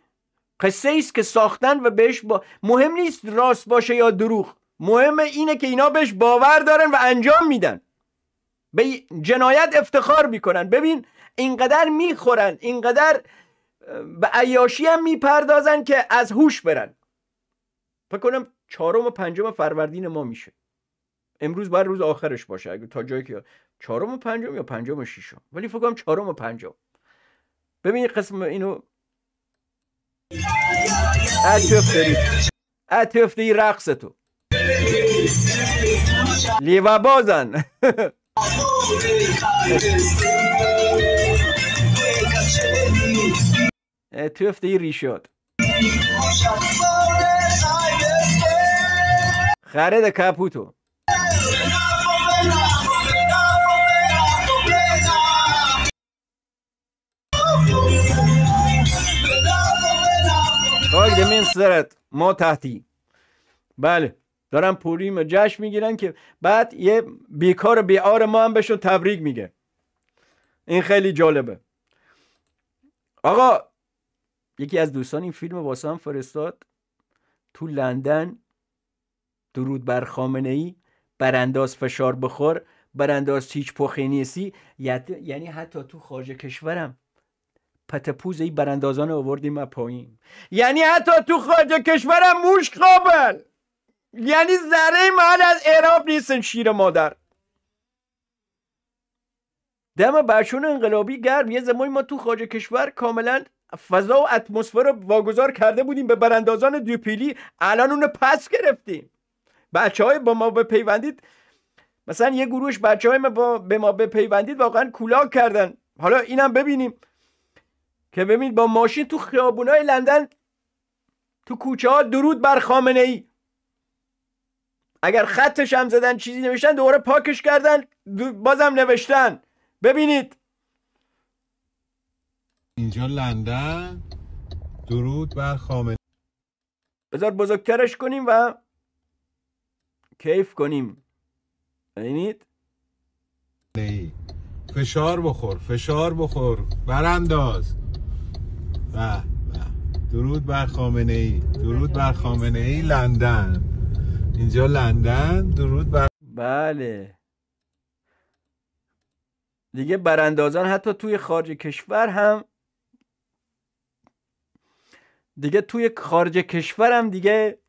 قصه است که ساختن و بهش با... مهم نیست راست باشه یا دروغ مهم اینه که اینا بهش باور دارن و انجام میدن به جنایت افتخار میکنن ببین اینقدر میخورن اینقدر به عیاشی هم میپردازن که از هوش برن فکر کنم چهارم و پنجم فروردین ما میشه امروز باید روز آخرش باشه اگه تا جایی که چهارم و پنجم یا پنجم و ششم ولی فکر کنم چهارم و پنجم ببینید قسم اینو اتوف رقص تو لیوا بازن اتوف ریشاد خرد کپوتو خاک دمین سرت ما تحتی بله دارن پوریم جشن میگیرن که بعد یه بیکار بیار ما هم بهشون تبریک میگه این خیلی جالبه آقا یکی از دوستان این فیلم واسه هم فرستاد تو لندن درود بر خامنه ای برانداز فشار بخور برانداز هیچ پخی نیستی یعنی حتی تو خارج کشورم پتپوز ای براندازان آوردیم پایین یعنی حتی تو خارج کشورم موش قابل یعنی ذره مال از اعراب نیستن شیر مادر دم برشون انقلابی گرم یه زمانی ما تو خارج کشور کاملا فضا و اتمسفر رو واگذار کرده بودیم به براندازان دوپیلی الان اون پس گرفتیم بچه های با ما بپیوندید مثلا یه گروهش بچه های ما با به ما بپیوندید واقعا کولاک کردن حالا اینم ببینیم که ببینید با ماشین تو خیابونای لندن تو کوچه ها درود بر خامنه ای اگر خطش هم زدن چیزی نوشتن دوباره پاکش کردن بازم نوشتن ببینید اینجا لندن درود بر خامنه بذار بزرگترش کنیم و کیف کنیم ببینید فشار بخور فشار بخور برانداز درود بر خامنه ای درود بر خامنه ای لندن اینجا لندن درود بر بله دیگه براندازان حتی توی خارج کشور هم دیگه توی خارج کشور هم دیگه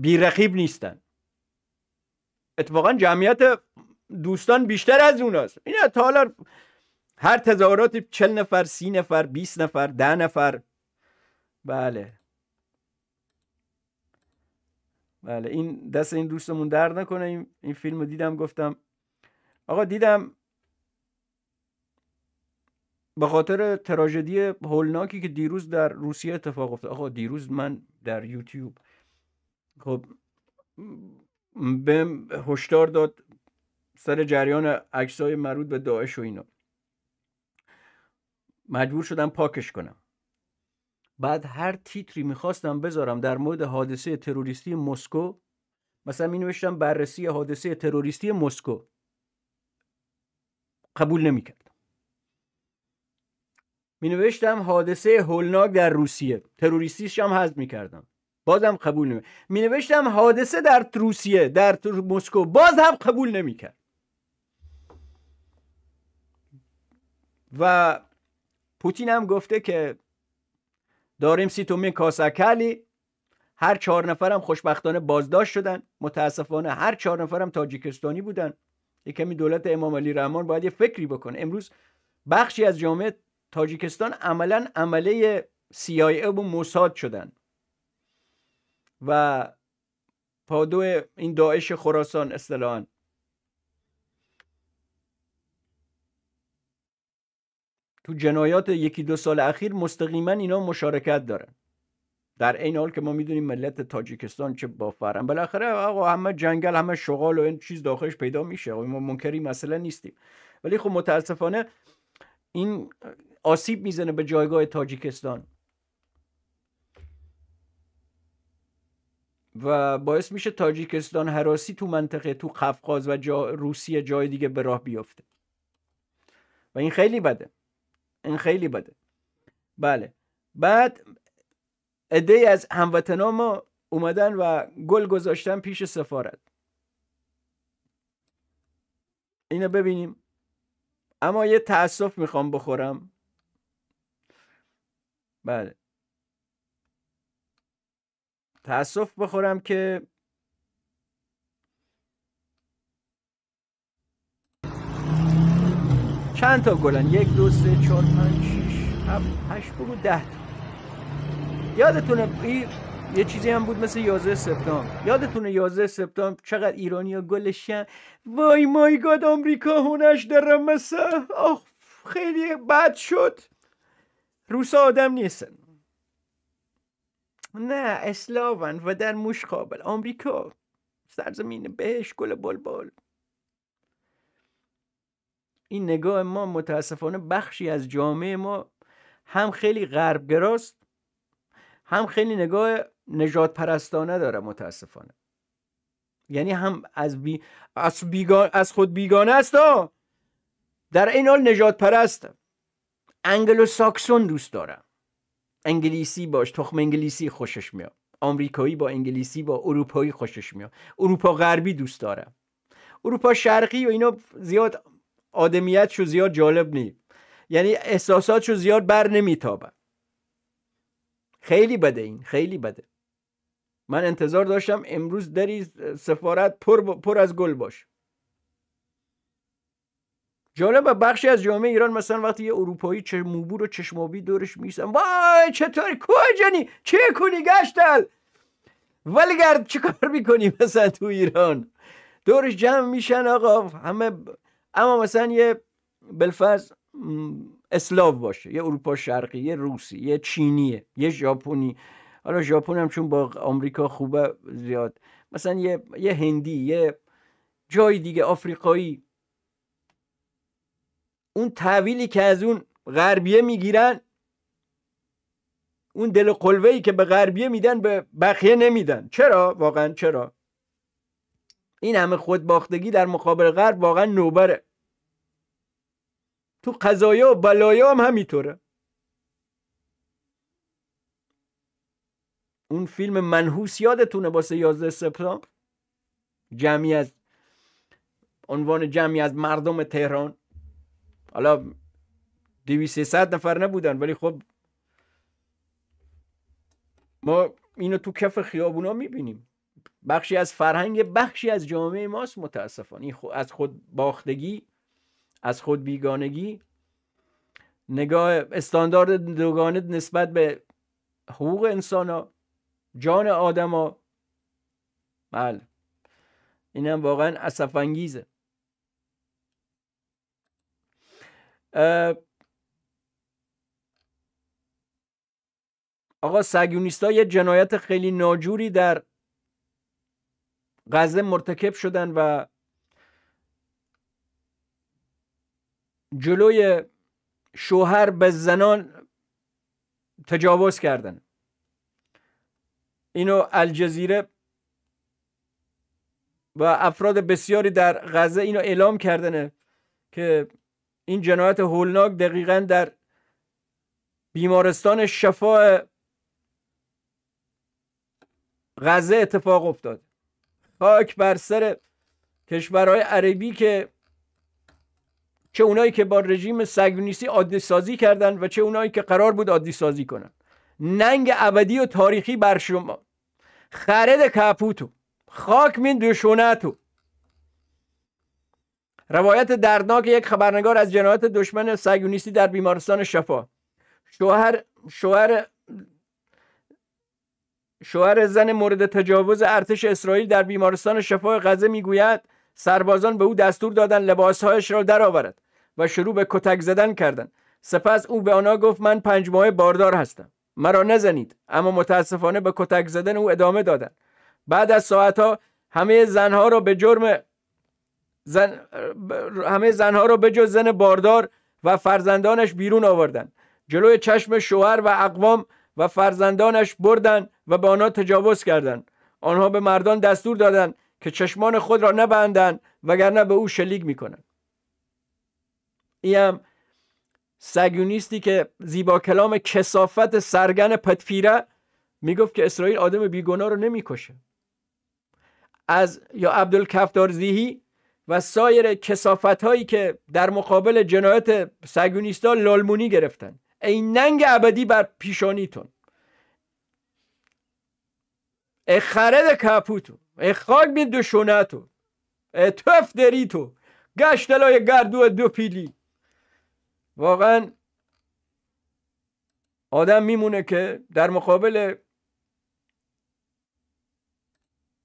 بیرقیب نیستن اتفاقا جمعیت دوستان بیشتر از اوناست اینا تا حالا هر تظاهراتی چل نفر سی نفر 20 نفر ده نفر بله بله این دست این دوستمون درد نکنه این, فیلم رو دیدم گفتم آقا دیدم به خاطر تراژدی هولناکی که دیروز در روسیه اتفاق افتاد آقا دیروز من در یوتیوب خب به هشدار داد سر جریان عکسای مربوط به داعش و اینا مجبور شدم پاکش کنم بعد هر تیتری میخواستم بذارم در مورد حادثه تروریستی مسکو مثلا می نوشتم بررسی حادثه تروریستی مسکو قبول نمیکردم می نوشتم حادثه هولناک در روسیه تروریستیش هم حذف میکردم بازم قبول نمی می نوشتم حادثه در روسیه در مسکو باز هم قبول نمیکرد و پوتین هم گفته که داریم سیتومین کاساکلی هر چهار نفرم خوشبختانه بازداشت شدن متاسفانه هر چهار نفرم تاجیکستانی بودن یکمی کمی دولت امام علی رحمان باید یه فکری بکنه امروز بخشی از جامعه تاجیکستان عملا عمله CIA و موساد شدن و پادو این داعش خراسان اصطلاحا تو جنایات یکی دو سال اخیر مستقیما اینا مشارکت دارن در این حال که ما میدونیم ملت تاجیکستان چه بافرن بالاخره آقا همه جنگل همه شغال و این چیز داخلش پیدا میشه ما منکری مثلا نیستیم ولی خب متاسفانه این آسیب میزنه به جایگاه تاجیکستان و باعث میشه تاجیکستان حراسی تو منطقه تو قفقاز و جا روسیه جای دیگه به راه بیفته و این خیلی بده این خیلی بده بله بعد عده از هموطنا ما اومدن و گل گذاشتن پیش سفارت اینو ببینیم اما یه تاسف میخوام بخورم بله تاسف بخورم که چند تا گلن یک دو سه چهار پنج شیش هفت هشت بگو ده تا یادتونه ای... یه چیزی هم بود مثل 11 سپتامبر یادتونه 11 سپتامبر چقدر ایرانیا گلشن وای مای گاد آمریکا هنش مثل مثلا آخ خیلی بد شد روسا آدم نیستن نه اسلاون و در موش قابل آمریکا سرزمین بهش گل بلبل این نگاه ما متاسفانه بخشی از جامعه ما هم خیلی غربگراست هم خیلی نگاه نجات پرستانه داره متاسفانه یعنی هم از, از, از خود بیگانه است ها در این حال نجات پرست انگلو ساکسون دوست داره انگلیسی باش تخم انگلیسی خوشش میاد آمریکایی با انگلیسی با اروپایی خوشش میاد اروپا غربی دوست داره اروپا شرقی و اینا زیاد آدمیت شو زیاد جالب نی یعنی احساسات شو زیاد بر نمیتابه خیلی بده این خیلی بده من انتظار داشتم امروز دری سفارت پر, پر از گل باش جالب بخشی از جامعه ایران مثلا وقتی یه اروپایی چه موبور و چشمابی دورش میسن وای چطوری کجانی چه کنی گشتل ولگرد چه کار میکنی مثلا تو ایران دورش جمع میشن آقا همه اما مثلا یه بلفرز اسلاو باشه یه اروپا شرقی یه روسی یه چینیه یه ژاپنی حالا ژاپن هم چون با آمریکا خوبه زیاد مثلا یه, هندی یه جای دیگه آفریقایی اون تحویلی که از اون غربیه میگیرن اون دل قلوهی که به غربیه میدن به بقیه نمیدن چرا واقعا چرا این همه خودباختگی در مقابل غرب واقعا نوبره تو قضایا و بلایا هم همینطوره اون فیلم منحوس یادتونه باسه 11 سپتامبر جمعی از عنوان جمعی از مردم تهران حالا دیوی ست نفر نبودن ولی خب ما اینو تو کف خیابونا میبینیم بخشی از فرهنگ بخشی از جامعه ماست متاسفانه از خود باختگی از خود بیگانگی نگاه استاندارد دوگانه نسبت به حقوق انسان ها جان آدم ها بله این هم واقعا اصف انگیزه آقا سگیونیست ها یه جنایت خیلی ناجوری در غزه مرتکب شدن و جلوی شوهر به زنان تجاوز کردن اینو الجزیره و افراد بسیاری در غزه اینو اعلام کردنه که این جنایت هولناک دقیقا در بیمارستان شفا غزه اتفاق افتاد خاک بر سر کشورهای عربی که چه اونایی که با رژیم سگونیسی عادی سازی کردن و چه اونایی که قرار بود عادی سازی کنن ننگ ابدی و تاریخی بر شما خرد کپوتو خاک مین دشونتو روایت دردناک یک خبرنگار از جنایت دشمن سگونیسی در بیمارستان شفا شوهر شوهر شوهر زن مورد تجاوز ارتش اسرائیل در بیمارستان شفای غزه میگوید سربازان به او دستور دادند لباسهایش را درآورد و شروع به کتک زدن کردند سپس او به آنها گفت من پنج ماه باردار هستم مرا نزنید اما متاسفانه به کتک زدن او ادامه دادند بعد از ساعتها همه زنها را به جرم زن... همه زنها را به جز زن باردار و فرزندانش بیرون آوردند جلوی چشم شوهر و اقوام و فرزندانش بردند و به آنها تجاوز کردند آنها به مردان دستور دادند که چشمان خود را نبندند وگرنه به او شلیک میکنند هم سگیونیستی که زیبا کلام کسافت سرگن می میگفت که اسرائیل آدم بیگناه رو نمیکشه از یا عبدالکفتار زیهی و سایر کسافت هایی که در مقابل جنایت سگونیستا لالمونی گرفتن این ننگ ابدی بر پیشانیتون خرد کپوتو کپوتو e بین دو شونتو e دریتو گشت گشتلای گردو دو پیلی واقعا آدم میمونه که در مقابل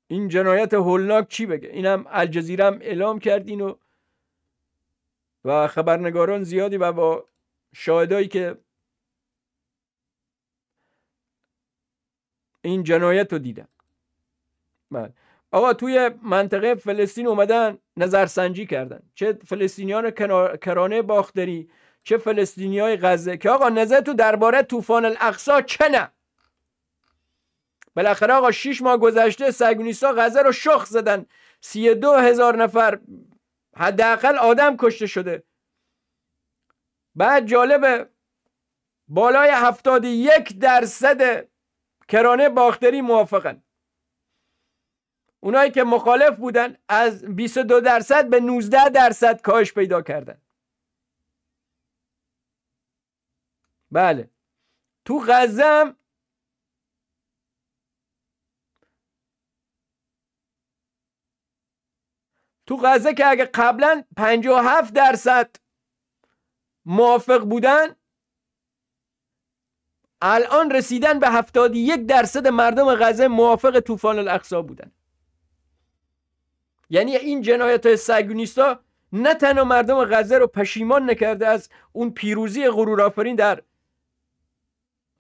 این جنایت هولناک چی بگه اینم الجزیره هم اعلام کرد اینو و خبرنگاران زیادی و با شاهدایی که این جنایت رو دیدن بله آقا توی منطقه فلسطین اومدن نظرسنجی کردن چه فلسطینیان کرانه باختری چه فلسطینی های غزه که آقا نظر تو درباره طوفان الاقصا چه نه بالاخره آقا شیش ماه گذشته سگونیستا غزه رو شخ زدن سی دو هزار نفر حداقل آدم کشته شده بعد جالبه بالای هفتاد یک درصد کرانه باختری موافقن اونایی که مخالف بودن از 22 درصد به 19 درصد کاش پیدا کردن بله تو غزم تو غزه که اگه قبلا 57 درصد موافق بودن الان رسیدن به 71 درصد مردم غزه موافق طوفان الاقصا بودن یعنی این جنایت های سگونیستا نه تنها مردم غزه رو پشیمان نکرده از اون پیروزی غرورآفرین در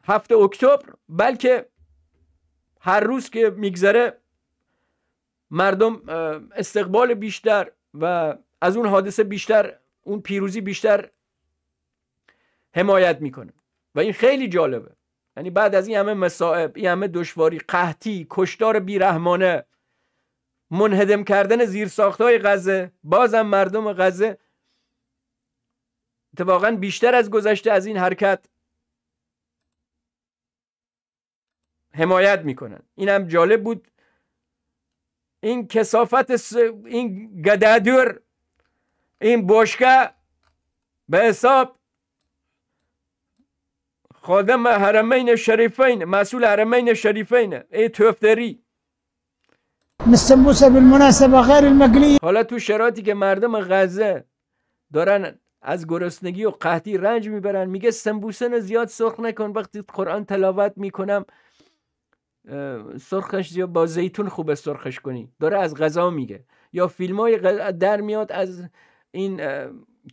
هفته اکتبر بلکه هر روز که میگذره مردم استقبال بیشتر و از اون حادثه بیشتر اون پیروزی بیشتر حمایت میکنه و این خیلی جالبه یعنی بعد از این همه مصائب این همه دشواری قحطی کشتار بیرحمانه منهدم کردن زیر ساختهای غزه بازم مردم غزه اتفاقا بیشتر از گذشته از این حرکت حمایت میکنن این هم جالب بود این کسافت این گدادور این بشکه به حساب خادم حرمین شریفین مسئول حرمین شریفین ای توفتری بالمناسبه غیر المقلی حالا تو شرایطی که مردم غزه دارن از گرسنگی و قحطی رنج میبرن میگه سمبوسنو زیاد سرخ نکن وقتی قرآن تلاوت میکنم سرخش زیاد با زیتون خوبه سرخش کنی داره از غذا میگه یا فیلم های در میاد از این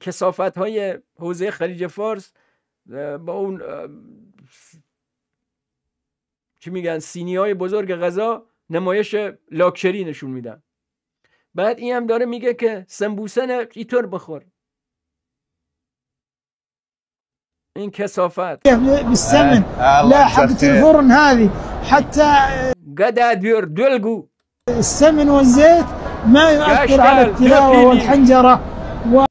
کسافت های حوزه خلیج فارس با اون چی میگن سینی های بزرگ غذا نمایش لاکچری نشون میدن بعد این هم داره میگه که سمبوسه اینطور بخور این کسافت بالسمن لا حبت الفرن هذه حتى قد بير دلگو السمن والزيت ما يؤثر على التلاوه والحنجره و...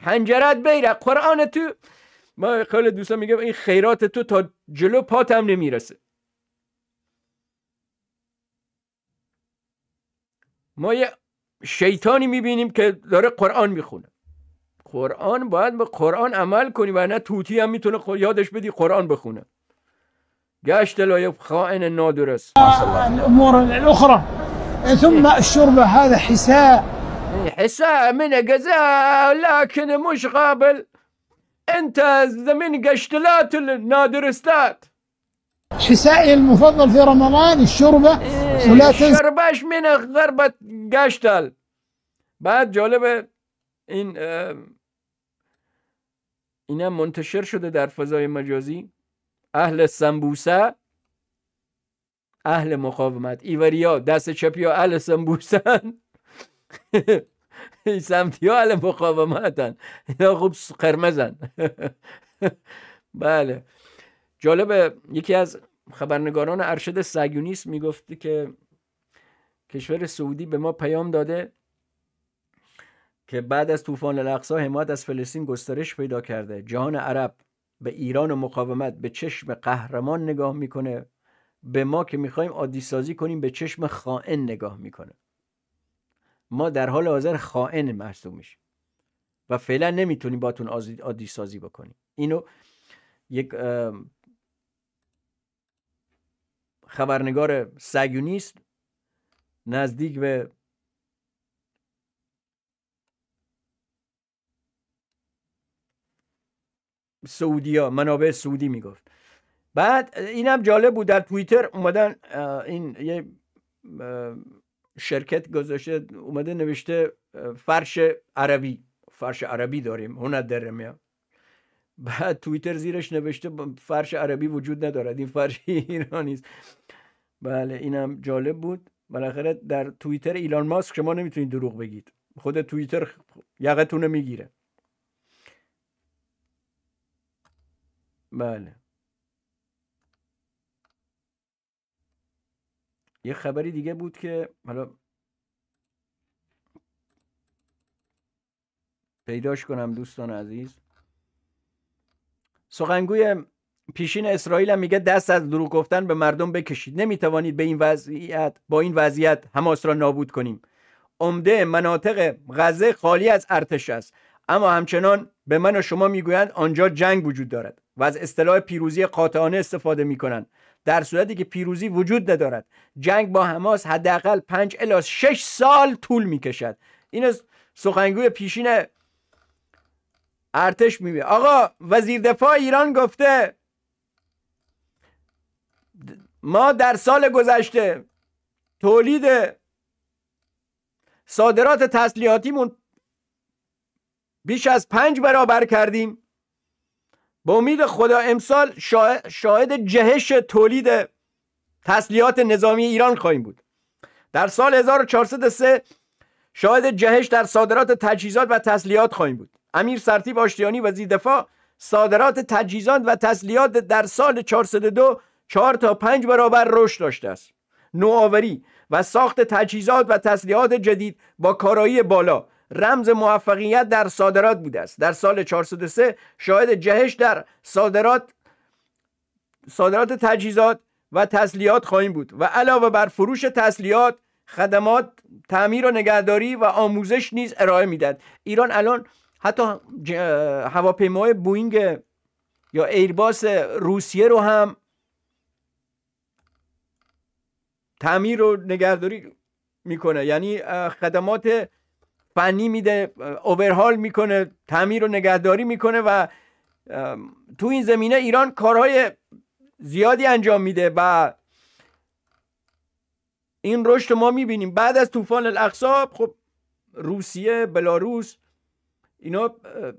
حنجرات بيرة قرآن تو ما خیلی دوستان میگم این خیرات تو تا جلو پاتم نمیرسه ما یه شیطانی میبینیم که داره قرآن میخونه قرآن باید به قرآن عمل کنی و نه توتی هم میتونه یادش بدی قرآن بخونه گشت لای خائن نادرست الامور الاخرى ثم الشرب هذا حساء حساء من جزاء لكن مش قابل انت زمن قشتلات النادرستات شسائي المفضل في رمضان الشوربه ولا تنسى من غربة بعد جالبه این اینا منتشر شده در فضای مجازی اهل سمبوسه اهل مقاومت ایوریا دست چپی اهل سمبوسه سمتی ها علم مقاومتن اینا خوب قرمزن بله جالبه یکی از خبرنگاران ارشد سگیونیست میگفت که کشور سعودی به ما پیام داده که بعد از طوفان الاقصا حمایت از فلسطین گسترش پیدا کرده جهان عرب به ایران و مقاومت به چشم قهرمان نگاه میکنه به ما که میخوایم عادی سازی کنیم به چشم خائن نگاه میکنه ما در حال حاضر خائن محسوب میشیم و فعلا نمیتونیم باتون عادی سازی بکنیم اینو یک خبرنگار سگیونیست نزدیک به سعودیا منابع سعودی میگفت بعد اینم جالب بود در توییتر اومدن این یه شرکت گذاشته اومده نوشته فرش عربی فرش عربی داریم هنر درمیا بعد توییتر زیرش نوشته فرش عربی وجود ندارد این فرش ایرانی است بله اینم جالب بود بالاخره در توییتر ایلان ماسک شما نمیتونید دروغ بگید خود توییتر یقتونه میگیره بله یه خبری دیگه بود که حالا پیداش کنم دوستان عزیز سخنگوی پیشین اسرائیل هم میگه دست از دروغ گفتن به مردم بکشید نمیتوانید به این وضعیت با این وضعیت حماس را نابود کنیم عمده مناطق غزه خالی از ارتش است اما همچنان به من و شما میگویند آنجا جنگ وجود دارد و از اصطلاح پیروزی قاطعانه استفاده میکنند در صورتی که پیروزی وجود ندارد جنگ با حماس حداقل 5 الی 6 سال طول میکشد این سخنگوی پیشین ارتش بید آقا وزیر دفاع ایران گفته ما در سال گذشته تولید صادرات تسلیحاتیمون بیش از پنج برابر کردیم به امید خدا امسال شاهد جهش تولید تسلیحات نظامی ایران خواهیم بود در سال 1403 شاهد جهش در صادرات تجهیزات و تسلیحات خواهیم بود امیر سرتیب آشتیانی وزیر دفاع صادرات تجهیزات و تسلیحات در سال 402 4 تا 5 برابر رشد داشته است نوآوری و ساخت تجهیزات و تسلیحات جدید با کارایی بالا رمز موفقیت در صادرات بوده است در سال 403 شاهد جهش در صادرات صادرات تجهیزات و تسلیحات خواهیم بود و علاوه بر فروش تسلیحات خدمات تعمیر و نگهداری و آموزش نیز ارائه میداد ایران الان حتی هواپیمای بوینگ یا ایرباس روسیه رو هم تعمیر و نگهداری میکنه یعنی خدمات فنی میده اوورهال میکنه تعمیر و نگهداری میکنه و تو این زمینه ایران کارهای زیادی انجام میده و این رشد ما میبینیم بعد از طوفان الاقصاب خب روسیه بلاروس اینا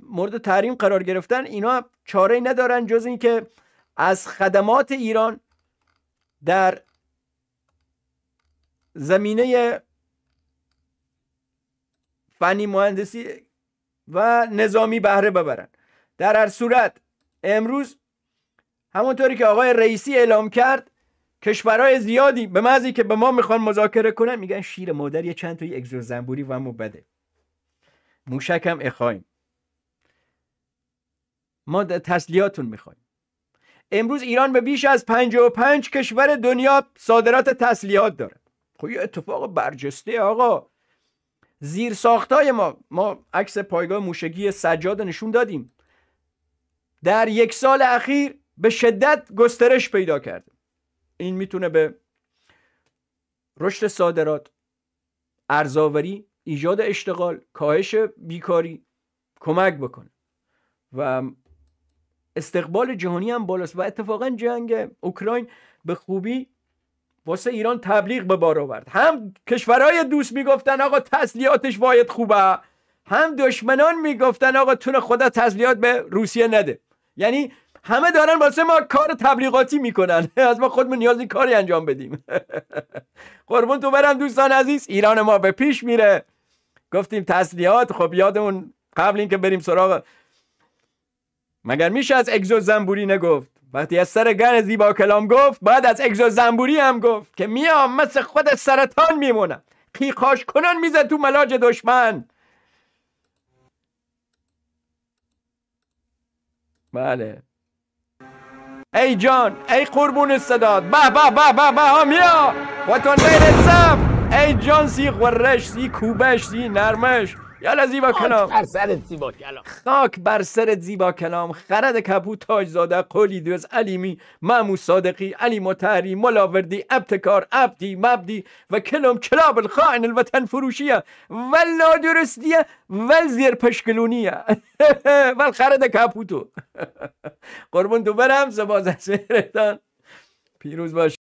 مورد تحریم قرار گرفتن اینا چاره ندارن جز اینکه از خدمات ایران در زمینه فنی مهندسی و نظامی بهره ببرن در هر صورت امروز همونطوری که آقای رئیسی اعلام کرد کشورهای زیادی به مزی که به ما میخوان مذاکره کنن میگن شیر مادر یه چند اگزو زنبوری و همو بده موشکم اخایم ما تسلیاتون میخوایم امروز ایران به بیش از 55 کشور دنیا صادرات تسلیحات داره خب یه اتفاق برجسته آقا زیر ساختای ما ما عکس پایگاه موشکی سجاد نشون دادیم در یک سال اخیر به شدت گسترش پیدا کرده این میتونه به رشد صادرات ارزاوری ایجاد اشتغال کاهش بیکاری کمک بکنه و استقبال جهانی هم بالاست و اتفاقا جنگ اوکراین به خوبی واسه ایران تبلیغ به بار آورد هم کشورهای دوست میگفتن آقا تسلیحاتش واید خوبه هم دشمنان میگفتن آقا تون خدا تسلیحات به روسیه نده یعنی همه دارن واسه ما کار تبلیغاتی میکنن از ما خودمون نیازی کاری انجام بدیم قربون تو برم دوستان عزیز ایران ما به پیش میره گفتیم تسلیحات خب یادمون قبل اینکه بریم سراغ مگر میشه از اگزو زنبوری نگفت وقتی از سر گر زیبا کلام گفت بعد از اگزو زنبوری هم گفت که میام مثل خود سرطان میمونم قیقاش کنن میزد تو ملاج دشمن بله ای جان ای قربون صداد به به به به به همیا و تو نیل صف ای جان سی غرش سی کوبش سی نرمش یالا زیبا کلام بر سر زیبا کلام خاک بر سر زیبا کلام خرد تاج زاده، قلی دوز علیمی معمو صادقی علی متحری ملاوردی ابتکار ابدی مبدی و کلام کلاب الخائن الوطن فروشیه و نادرستیه و زیر پشکلونیه و خرد کپوتو قربون تو برم سباز از پیروز باش